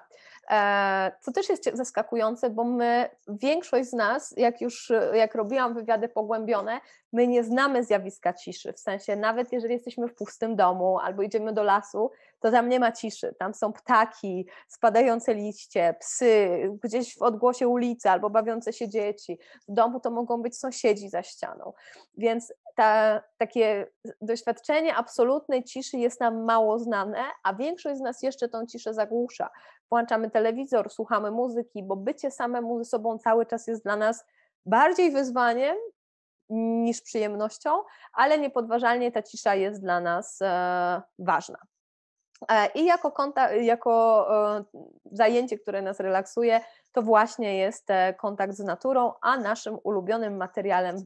E, co też jest zaskakujące, bo my, większość z nas, jak już jak robiłam wywiady pogłębione, my nie znamy zjawiska ciszy. W sensie, nawet jeżeli jesteśmy w pustym domu albo idziemy do lasu, to tam nie ma ciszy. Tam są ptaki, spadające liście, psy, gdzieś w odgłosie ulicy albo bawiące się dzieci. W domu to mogą być sąsiedzi za ścianą. Więc ta, takie doświadczenie absolutnej ciszy jest nam mało znane, a większość z nas jeszcze tą ciszę zagłusza. Włączamy telewizor, słuchamy muzyki, bo bycie samemu ze sobą cały czas jest dla nas bardziej wyzwaniem niż przyjemnością, ale niepodważalnie ta cisza jest dla nas e, ważna. E, I jako, jako e, zajęcie, które nas relaksuje, to właśnie jest e, kontakt z naturą, a naszym ulubionym materiałem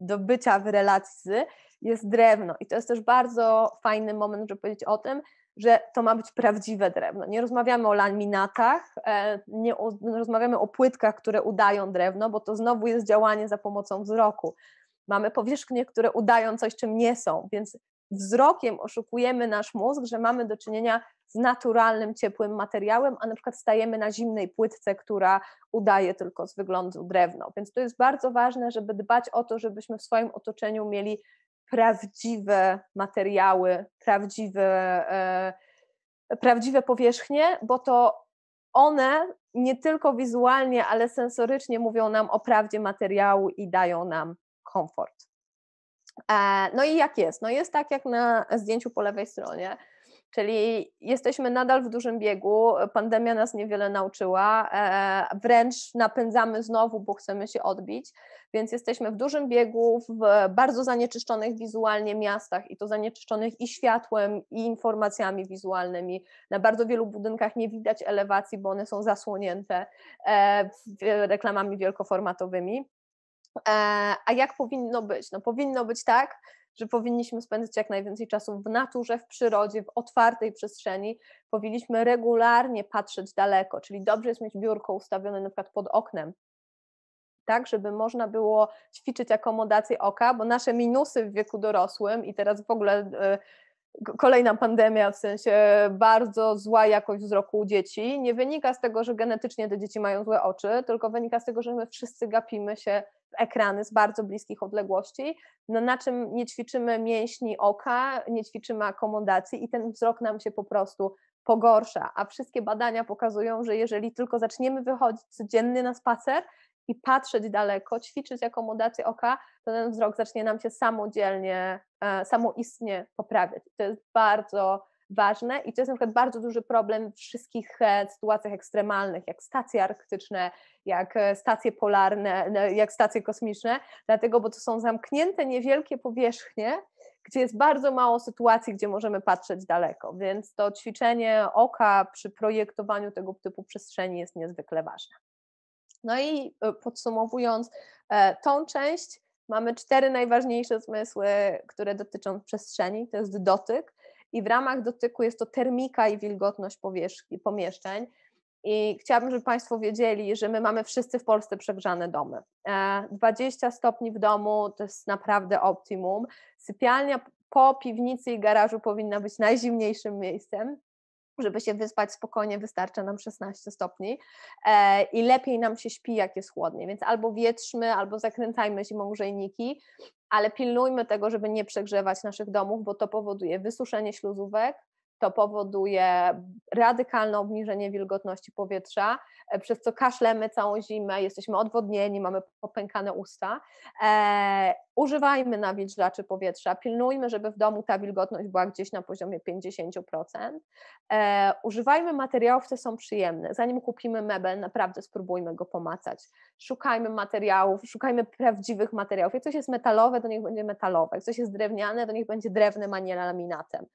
do bycia w relacji jest drewno. I to jest też bardzo fajny moment, żeby powiedzieć o tym, że to ma być prawdziwe drewno. Nie rozmawiamy o laminatach, nie rozmawiamy o płytkach, które udają drewno, bo to znowu jest działanie za pomocą wzroku. Mamy powierzchnie, które udają coś, czym nie są, więc wzrokiem oszukujemy nasz mózg, że mamy do czynienia z naturalnym, ciepłym materiałem, a na przykład stajemy na zimnej płytce, która udaje tylko z wyglądu drewno. Więc to jest bardzo ważne, żeby dbać o to, żebyśmy w swoim otoczeniu mieli prawdziwe materiały, prawdziwe, e, prawdziwe powierzchnie, bo to one nie tylko wizualnie, ale sensorycznie mówią nam o prawdzie materiału i dają nam komfort. E, no i jak jest? No jest tak jak na zdjęciu po lewej stronie. Czyli jesteśmy nadal w dużym biegu, pandemia nas niewiele nauczyła, e, wręcz napędzamy znowu, bo chcemy się odbić, więc jesteśmy w dużym biegu, w bardzo zanieczyszczonych wizualnie miastach i to zanieczyszczonych i światłem, i informacjami wizualnymi. Na bardzo wielu budynkach nie widać elewacji, bo one są zasłonięte e, reklamami wielkoformatowymi. E, a jak powinno być? No powinno być tak, że powinniśmy spędzać jak najwięcej czasu w naturze, w przyrodzie, w otwartej przestrzeni. Powinniśmy regularnie patrzeć daleko, czyli dobrze jest mieć biurko ustawione na przykład pod oknem, tak, żeby można było ćwiczyć akomodację oka, bo nasze minusy w wieku dorosłym i teraz w ogóle y, kolejna pandemia, w sensie bardzo zła jakość wzroku u dzieci, nie wynika z tego, że genetycznie te dzieci mają złe oczy, tylko wynika z tego, że my wszyscy gapimy się ekrany z bardzo bliskich odległości, no na czym nie ćwiczymy mięśni oka, nie ćwiczymy akomodacji i ten wzrok nam się po prostu pogorsza. A wszystkie badania pokazują, że jeżeli tylko zaczniemy wychodzić codziennie na spacer i patrzeć daleko, ćwiczyć akomodację oka, to ten wzrok zacznie nam się samodzielnie, e, samoistnie poprawiać. To jest bardzo ważne i to jest na przykład bardzo duży problem w wszystkich e, sytuacjach ekstremalnych, jak stacje arktyczne, jak e, stacje polarne, no, jak stacje kosmiczne, dlatego, bo to są zamknięte, niewielkie powierzchnie, gdzie jest bardzo mało sytuacji, gdzie możemy patrzeć daleko, więc to ćwiczenie oka przy projektowaniu tego typu przestrzeni jest niezwykle ważne. No i e, podsumowując tą część, mamy cztery najważniejsze zmysły, które dotyczą przestrzeni. To jest dotyk, i w ramach dotyku jest to termika i wilgotność pomieszczeń. I chciałabym, żeby Państwo wiedzieli, że my mamy wszyscy w Polsce przegrzane domy. 20 e, stopni w domu to jest naprawdę optimum. Sypialnia po piwnicy i garażu powinna być najzimniejszym miejscem. Żeby się wyspać spokojnie, wystarcza nam 16 stopni e, i lepiej nam się śpi, jak jest chłodniej. Więc albo wietrzmy, albo zakręcajmy zimą grzejniki ale pilnujmy tego, żeby nie przegrzewać naszych domów, bo to powoduje wysuszenie śluzówek, to powoduje radykalne obniżenie wilgotności powietrza, e, przez co kaszlemy całą zimę, jesteśmy odwodnieni, mamy popękane usta. E, używajmy nawilżaczy powietrza, pilnujmy, żeby w domu ta wilgotność była gdzieś na poziomie 50%. E, używajmy materiałów, które są przyjemne. Zanim kupimy mebel, naprawdę spróbujmy go pomacać. Szukajmy materiałów, szukajmy prawdziwych materiałów. Jak coś jest metalowe, to niech będzie metalowe. Jak coś jest drewniane, to niech będzie drewnem, a nie laminatem.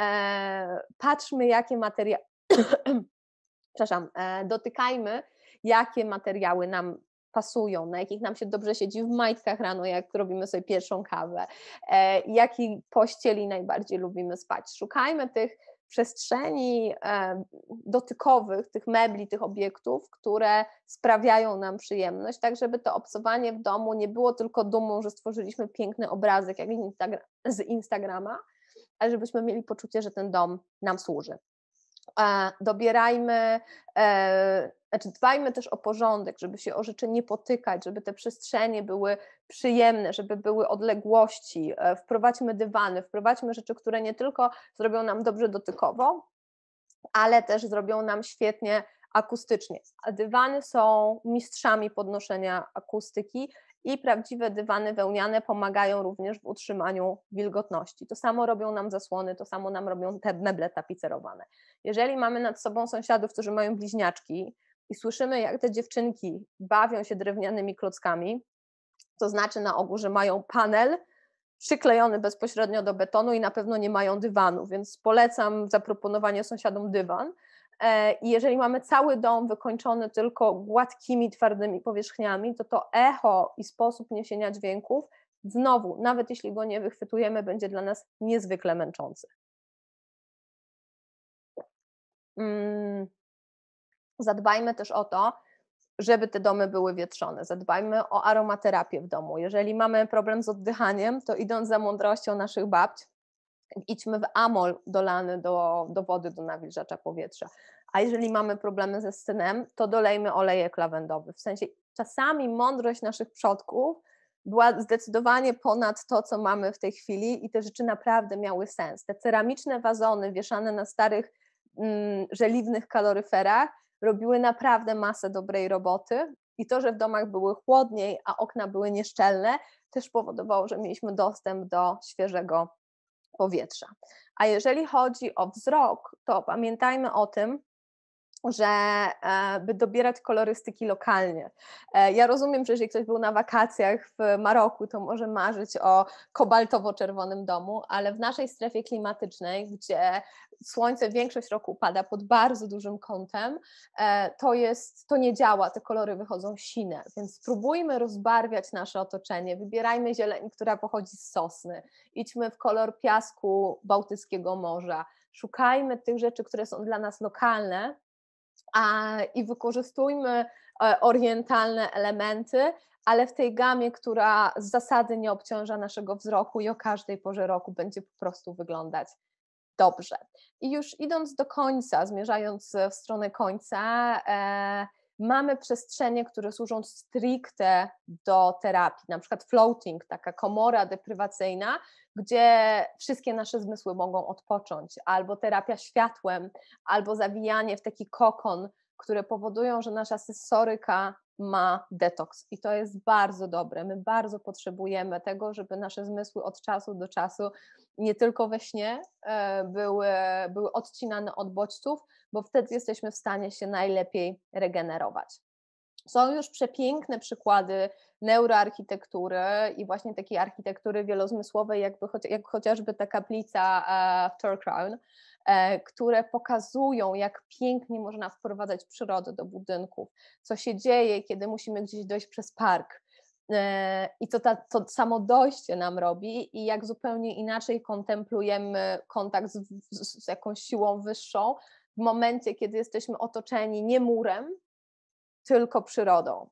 E, patrzmy, jakie materiały, przepraszam, e, dotykajmy, jakie materiały nam pasują, na jakich nam się dobrze siedzi w majtkach rano, jak robimy sobie pierwszą kawę, e, jakiej pościeli najbardziej lubimy spać. Szukajmy tych przestrzeni e, dotykowych, tych mebli, tych obiektów, które sprawiają nam przyjemność, tak żeby to obsowanie w domu nie było tylko dumą, że stworzyliśmy piękny obrazek jak z Instagrama, ale żebyśmy mieli poczucie, że ten dom nam służy. Dobierajmy, e, znaczy dbajmy też o porządek, żeby się o rzeczy nie potykać, żeby te przestrzenie były przyjemne, żeby były odległości. E, wprowadźmy dywany, wprowadźmy rzeczy, które nie tylko zrobią nam dobrze dotykowo, ale też zrobią nam świetnie akustycznie. A dywany są mistrzami podnoszenia akustyki, i prawdziwe dywany wełniane pomagają również w utrzymaniu wilgotności. To samo robią nam zasłony, to samo nam robią te meble tapicerowane. Jeżeli mamy nad sobą sąsiadów, którzy mają bliźniaczki i słyszymy, jak te dziewczynki bawią się drewnianymi klockami, to znaczy na ogół, że mają panel przyklejony bezpośrednio do betonu i na pewno nie mają dywanu, więc polecam zaproponowanie sąsiadom dywan E, I jeżeli mamy cały dom wykończony tylko gładkimi, twardymi powierzchniami, to to echo i sposób niesienia dźwięków, znowu, nawet jeśli go nie wychwytujemy, będzie dla nas niezwykle męczący. Mm, zadbajmy też o to, żeby te domy były wietrzone. Zadbajmy o aromaterapię w domu. Jeżeli mamy problem z oddychaniem, to idąc za mądrością naszych babci, idźmy w amol dolany do, do wody do nawilżacza powietrza. A jeżeli mamy problemy ze synem, to dolejmy olejek lawendowy. W sensie czasami mądrość naszych przodków była zdecydowanie ponad to, co mamy w tej chwili i te rzeczy naprawdę miały sens. Te ceramiczne wazony wieszane na starych mm, żeliwnych kaloryferach robiły naprawdę masę dobrej roboty i to, że w domach były chłodniej, a okna były nieszczelne, też powodowało, że mieliśmy dostęp do świeżego powietrza. A jeżeli chodzi o wzrok, to pamiętajmy o tym, że e, by dobierać kolorystyki lokalnie. E, ja rozumiem, że jeżeli ktoś był na wakacjach w Maroku, to może marzyć o kobaltowo-czerwonym domu, ale w naszej strefie klimatycznej, gdzie słońce większość roku pada pod bardzo dużym kątem, e, to, jest, to nie działa, te kolory wychodzą sine, więc spróbujmy rozbarwiać nasze otoczenie, wybierajmy zieleń, która pochodzi z sosny, idźmy w kolor piasku Bałtyckiego Morza, szukajmy tych rzeczy, które są dla nas lokalne, a, i wykorzystujmy e, orientalne elementy, ale w tej gamie, która z zasady nie obciąża naszego wzroku i o każdej porze roku będzie po prostu wyglądać dobrze. I już idąc do końca, zmierzając w stronę końca, e, mamy przestrzenie, które służą stricte do terapii, na przykład floating, taka komora deprywacyjna, gdzie wszystkie nasze zmysły mogą odpocząć, albo terapia światłem, albo zawijanie w taki kokon, które powodują, że nasza sensoryka ma detoks i to jest bardzo dobre. My bardzo potrzebujemy tego, żeby nasze zmysły od czasu do czasu nie tylko we śnie e, były, były odcinane od bodźców, bo wtedy jesteśmy w stanie się najlepiej regenerować. Są już przepiękne przykłady neuroarchitektury i właśnie takiej architektury wielozmysłowej, jakby, jak chociażby ta kaplica e, w Turkrown, e, które pokazują, jak pięknie można wprowadzać przyrodę do budynków, co się dzieje, kiedy musimy gdzieś dojść przez park, E, I to, ta, to samo dojście nam robi, i jak zupełnie inaczej kontemplujemy kontakt z, z, z jakąś siłą wyższą w momencie, kiedy jesteśmy otoczeni nie murem, tylko przyrodą.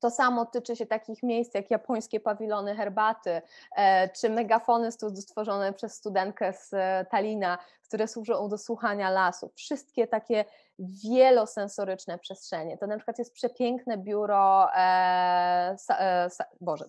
To samo tyczy się takich miejsc jak japońskie pawilony herbaty, e, czy megafony stworzone przez studentkę z e, Talina, które służą do słuchania lasu. Wszystkie takie wielosensoryczne przestrzenie. To na przykład jest przepiękne biuro e, e, Boże,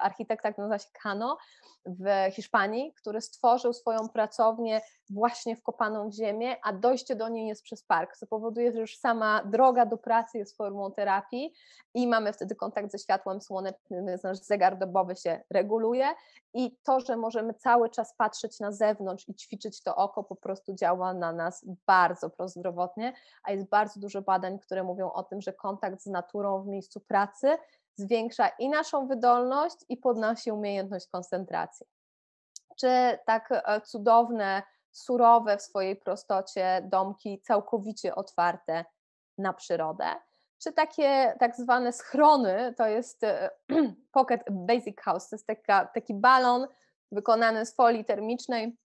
architekta tak nazywa się Cano w Hiszpanii, który stworzył swoją pracownię właśnie wkopaną w ziemię, a dojście do niej jest przez park, co powoduje, że już sama droga do pracy jest formą terapii i mamy wtedy kontakt ze światłem słonecznym, więc nasz zegar dobowy się reguluje i to, że możemy cały czas patrzeć na zewnątrz i ćwiczyć to oko po prostu działa na nas bardzo prozdrowotnie a jest bardzo dużo badań, które mówią o tym, że kontakt z naturą w miejscu pracy zwiększa i naszą wydolność, i podnosi umiejętność koncentracji. Czy tak e, cudowne, surowe w swojej prostocie domki, całkowicie otwarte na przyrodę? czy takie tak zwane schrony, to jest e, pocket basic house, to jest taka, taki balon wykonany z folii termicznej,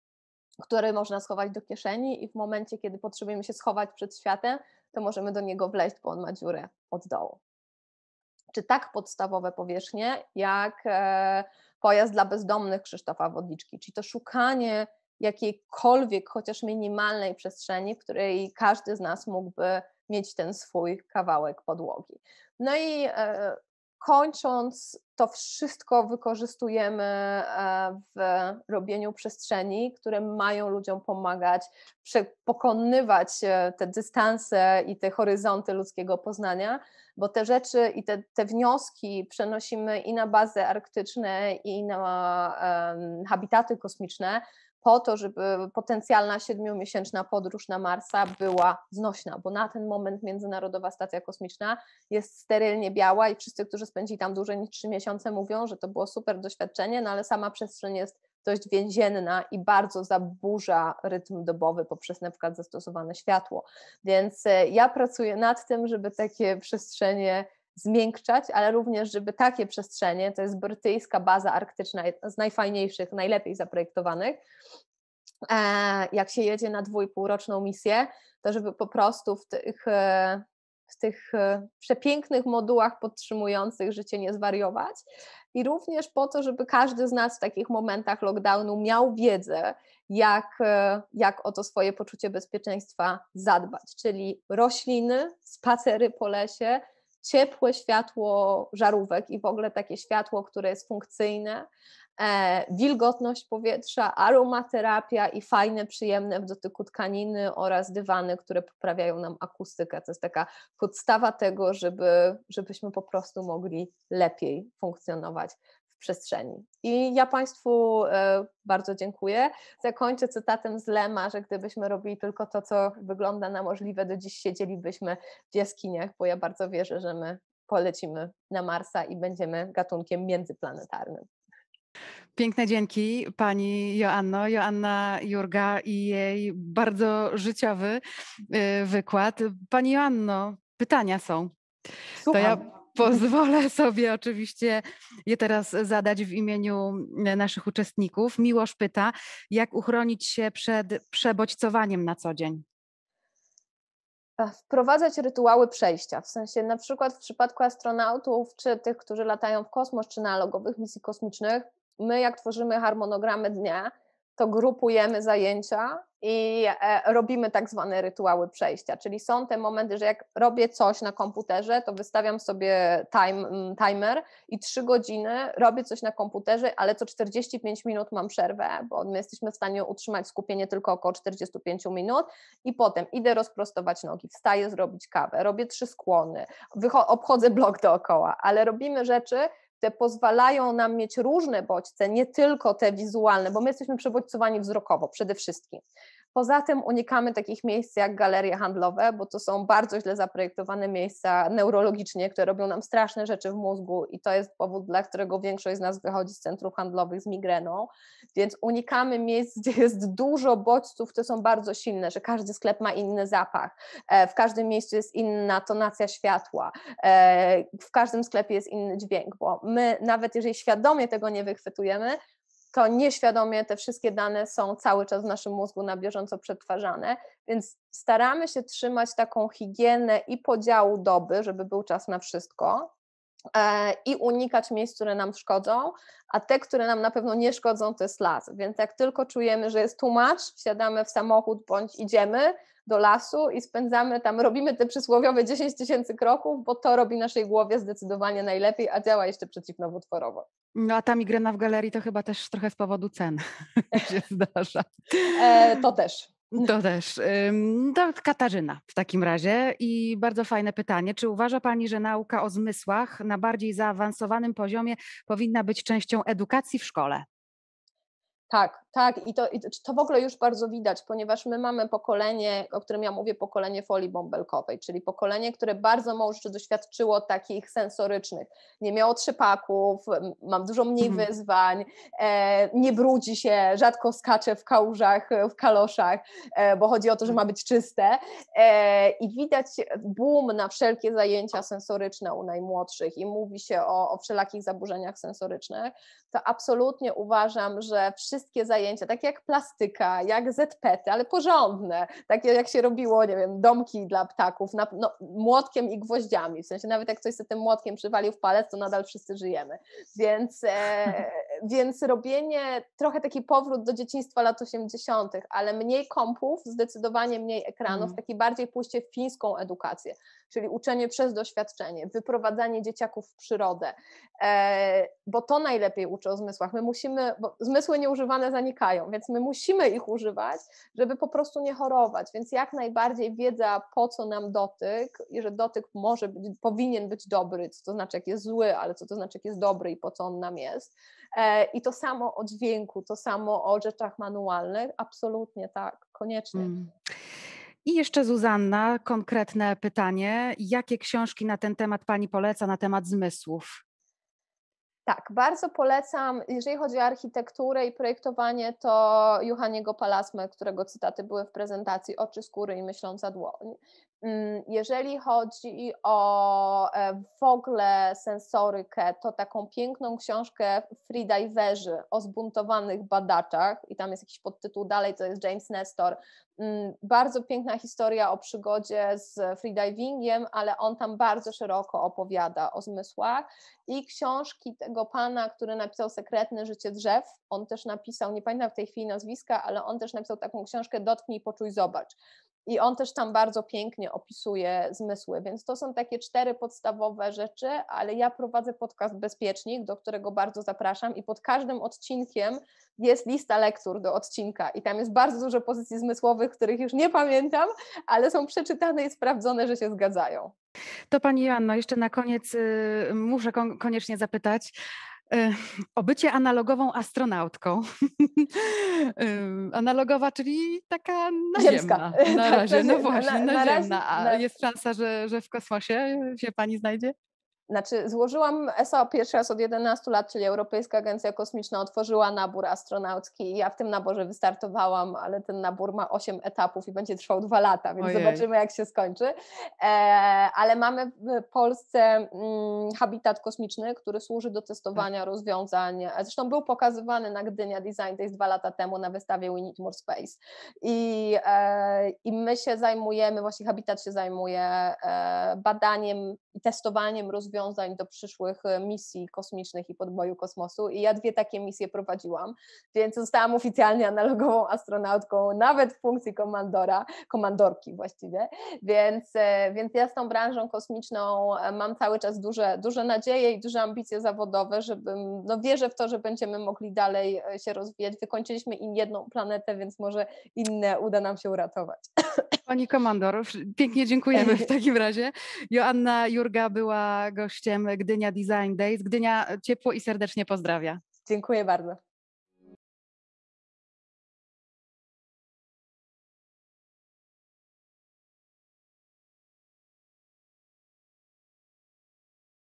który można schować do kieszeni i w momencie, kiedy potrzebujemy się schować przed światem, to możemy do niego wleźć, bo on ma dziurę od dołu. Czy tak podstawowe powierzchnie, jak e, pojazd dla bezdomnych Krzysztofa Wodliczki, czyli to szukanie jakiejkolwiek, chociaż minimalnej przestrzeni, w której każdy z nas mógłby mieć ten swój kawałek podłogi. No i e, kończąc to wszystko wykorzystujemy e, w robieniu przestrzeni, które mają ludziom pomagać pokonywać e, te dystanse i te horyzonty ludzkiego poznania, bo te rzeczy i te, te wnioski przenosimy i na bazy arktyczne, i na habitaty kosmiczne, po to, żeby potencjalna siedmiomiesięczna podróż na Marsa była znośna, bo na ten moment Międzynarodowa Stacja Kosmiczna jest sterylnie biała i wszyscy, którzy spędzili tam dłużej niż trzy miesiące, mówią, że to było super doświadczenie, no ale sama przestrzeń jest dość więzienna i bardzo zaburza rytm dobowy poprzez na przykład zastosowane światło. Więc e, ja pracuję nad tym, żeby takie przestrzenie zmiękczać, ale również, żeby takie przestrzenie, to jest brytyjska baza arktyczna, z najfajniejszych, najlepiej zaprojektowanych, e, jak się jedzie na dwójpółroczną misję, to żeby po prostu w tych, e, w tych e, przepięknych modułach podtrzymujących życie nie zwariować i również po to, żeby każdy z nas w takich momentach lockdownu miał wiedzę, jak, jak o to swoje poczucie bezpieczeństwa zadbać, czyli rośliny, spacery po lesie, ciepłe światło żarówek i w ogóle takie światło, które jest funkcyjne, e, wilgotność powietrza, aromaterapia i fajne, przyjemne w dotyku tkaniny oraz dywany, które poprawiają nam akustykę. To jest taka podstawa tego, żeby, żebyśmy po prostu mogli lepiej funkcjonować w przestrzeni. I ja Państwu e, bardzo dziękuję. Zakończę cytatem z Lema, że gdybyśmy robili tylko to, co wygląda na możliwe, do dziś siedzielibyśmy w jaskiniach, bo ja bardzo wierzę, że my polecimy na Marsa i będziemy gatunkiem międzyplanetarnym. Piękne dzięki pani Joanno, Joanna Jurga i jej bardzo życiowy e, wykład. Pani Joanno, pytania są. Słucham. To ja Pozwolę sobie oczywiście je teraz zadać w imieniu e, naszych uczestników. Miłosz pyta, jak uchronić się przed przebodźcowaniem na co dzień? E, wprowadzać rytuały przejścia, w sensie na przykład w przypadku astronautów, czy tych, którzy latają w kosmos, czy na logowych misji kosmicznych, my jak tworzymy harmonogramy dnia, to grupujemy zajęcia i e, robimy tak zwane rytuały przejścia, czyli są te momenty, że jak robię coś na komputerze, to wystawiam sobie time, mm, timer i trzy godziny robię coś na komputerze, ale co 45 minut mam przerwę, bo my jesteśmy w stanie utrzymać skupienie tylko około 45 minut i potem idę rozprostować nogi, wstaję zrobić kawę, robię trzy skłony, obchodzę blok dookoła, ale robimy rzeczy, te pozwalają nam mieć różne bodźce, nie tylko te wizualne, bo my jesteśmy przebodźcowani wzrokowo przede wszystkim, Poza tym unikamy takich miejsc jak galerie handlowe, bo to są bardzo źle zaprojektowane miejsca neurologicznie, które robią nam straszne rzeczy w mózgu i to jest powód, dla którego większość z nas wychodzi z centrów handlowych z migreną. Więc unikamy miejsc, gdzie jest dużo bodźców, które są bardzo silne, że każdy sklep ma inny zapach, e, w każdym miejscu jest inna tonacja światła, e, w każdym sklepie jest inny dźwięk, bo my nawet jeżeli świadomie tego nie wychwytujemy, to nieświadomie te wszystkie dane są cały czas w naszym mózgu na bieżąco przetwarzane, więc staramy się trzymać taką higienę i podziału doby, żeby był czas na wszystko, e, i unikać miejsc, które nam szkodzą, a te, które nam na pewno nie szkodzą, to jest las. Więc jak tylko czujemy, że jest tłumacz, wsiadamy w samochód bądź idziemy, do lasu i spędzamy tam, robimy te przysłowiowe 10 tysięcy kroków, bo to robi naszej głowie zdecydowanie najlepiej, a działa jeszcze przeciwnowotworowo. No a ta migrena w galerii to chyba też trochę z powodu cen się zdarza. E, to też. To też. To Katarzyna w takim razie i bardzo fajne pytanie. Czy uważa Pani, że nauka o zmysłach na bardziej zaawansowanym poziomie powinna być częścią edukacji w szkole? Tak, tak, i to, i to w ogóle już bardzo widać, ponieważ my mamy pokolenie, o którym ja mówię, pokolenie folii bąbelkowej, czyli pokolenie, które bardzo mało doświadczyło takich sensorycznych. Nie miało trzypaków, mam dużo mniej mhm. wyzwań, e, nie brudzi się, rzadko skacze w kałużach, w kaloszach, e, bo chodzi o to, że ma być czyste. E, I widać boom na wszelkie zajęcia sensoryczne u najmłodszych i mówi się o, o wszelakich zaburzeniach sensorycznych. To absolutnie uważam, że wszystkie zajęcia, zajęcia, takie jak plastyka, jak ZPT, ale porządne, takie jak się robiło, nie wiem, domki dla ptaków, na, no, młotkiem i gwoździami, w sensie nawet jak ktoś sobie tym młotkiem przywalił w palec, to nadal wszyscy żyjemy, więc, e, więc robienie, trochę taki powrót do dzieciństwa lat 80., ale mniej kompów, zdecydowanie mniej ekranów, mm. taki bardziej pójście w fińską edukację, czyli uczenie przez doświadczenie, wyprowadzanie dzieciaków w przyrodę, e, bo to najlepiej uczy o zmysłach. My musimy, bo zmysły nieużywane zanikają, więc my musimy ich używać, żeby po prostu nie chorować. Więc jak najbardziej wiedza, po co nam dotyk i że dotyk może być, powinien być dobry, co to znaczy, jak jest zły, ale co to znaczy, jak jest dobry i po co on nam jest. E, I to samo o dźwięku, to samo o rzeczach manualnych, absolutnie tak, koniecznie. Hmm. I jeszcze Zuzanna, konkretne pytanie. Jakie książki na ten temat Pani poleca, na temat zmysłów? Tak, bardzo polecam, jeżeli chodzi o architekturę i projektowanie, to Juhaniego Palasme, którego cytaty były w prezentacji Oczy skóry i myśląca dłoń. Mm, jeżeli chodzi o e, w ogóle sensorykę, to taką piękną książkę Freediverzy o zbuntowanych badaczach, i tam jest jakiś podtytuł dalej, to jest James Nestor. Mm, bardzo piękna historia o przygodzie z freedivingiem, ale on tam bardzo szeroko opowiada o zmysłach. I książki tego pana, który napisał Sekretne życie drzew, on też napisał, nie pamiętam w tej chwili nazwiska, ale on też napisał taką książkę Dotknij, poczuj, zobacz i on też tam bardzo pięknie opisuje zmysły, więc to są takie cztery podstawowe rzeczy, ale ja prowadzę podcast Bezpiecznik, do którego bardzo zapraszam i pod każdym odcinkiem jest lista lektur do odcinka i tam jest bardzo dużo pozycji zmysłowych, których już nie pamiętam, ale są przeczytane i sprawdzone, że się zgadzają. To Pani Joanno, jeszcze na koniec y, muszę koniecznie zapytać, E, o bycie analogową astronautką. E, analogowa, czyli taka naziemna. Ziemska. Na tak, razie, no właśnie, na, naziemna. A jest szansa, że, że w kosmosie się pani znajdzie? Znaczy, złożyłam ESA pierwszy raz od 11 lat, czyli Europejska Agencja Kosmiczna otworzyła nabór astronautki. Ja w tym naborze wystartowałam, ale ten nabór ma 8 etapów i będzie trwał 2 lata, więc Ojej. zobaczymy, jak się skończy. E, ale mamy w Polsce mm, habitat kosmiczny, który służy do testowania tak. rozwiązań. E, zresztą był pokazywany na Gdynia Design Days 2 lata temu na wystawie We Need More Space. I, e, i my się zajmujemy, właśnie habitat się zajmuje badaniem i testowaniem rozwiązań rozwiązań do przyszłych e, misji kosmicznych i podboju kosmosu. I ja dwie takie misje prowadziłam, więc zostałam oficjalnie analogową astronautką, nawet w funkcji komandora, komandorki właściwie. Więc, e, więc ja z tą branżą kosmiczną e, mam cały czas duże, duże nadzieje i duże ambicje zawodowe, żeby, no wierzę w to, że będziemy mogli dalej się rozwijać. Wykończyliśmy im jedną planetę, więc może inne uda nam się uratować. Pani komandor, pięknie dziękujemy w takim razie. Joanna Jurga była gościem Gdynia Design Days. Gdynia ciepło i serdecznie pozdrawia. Dziękuję bardzo.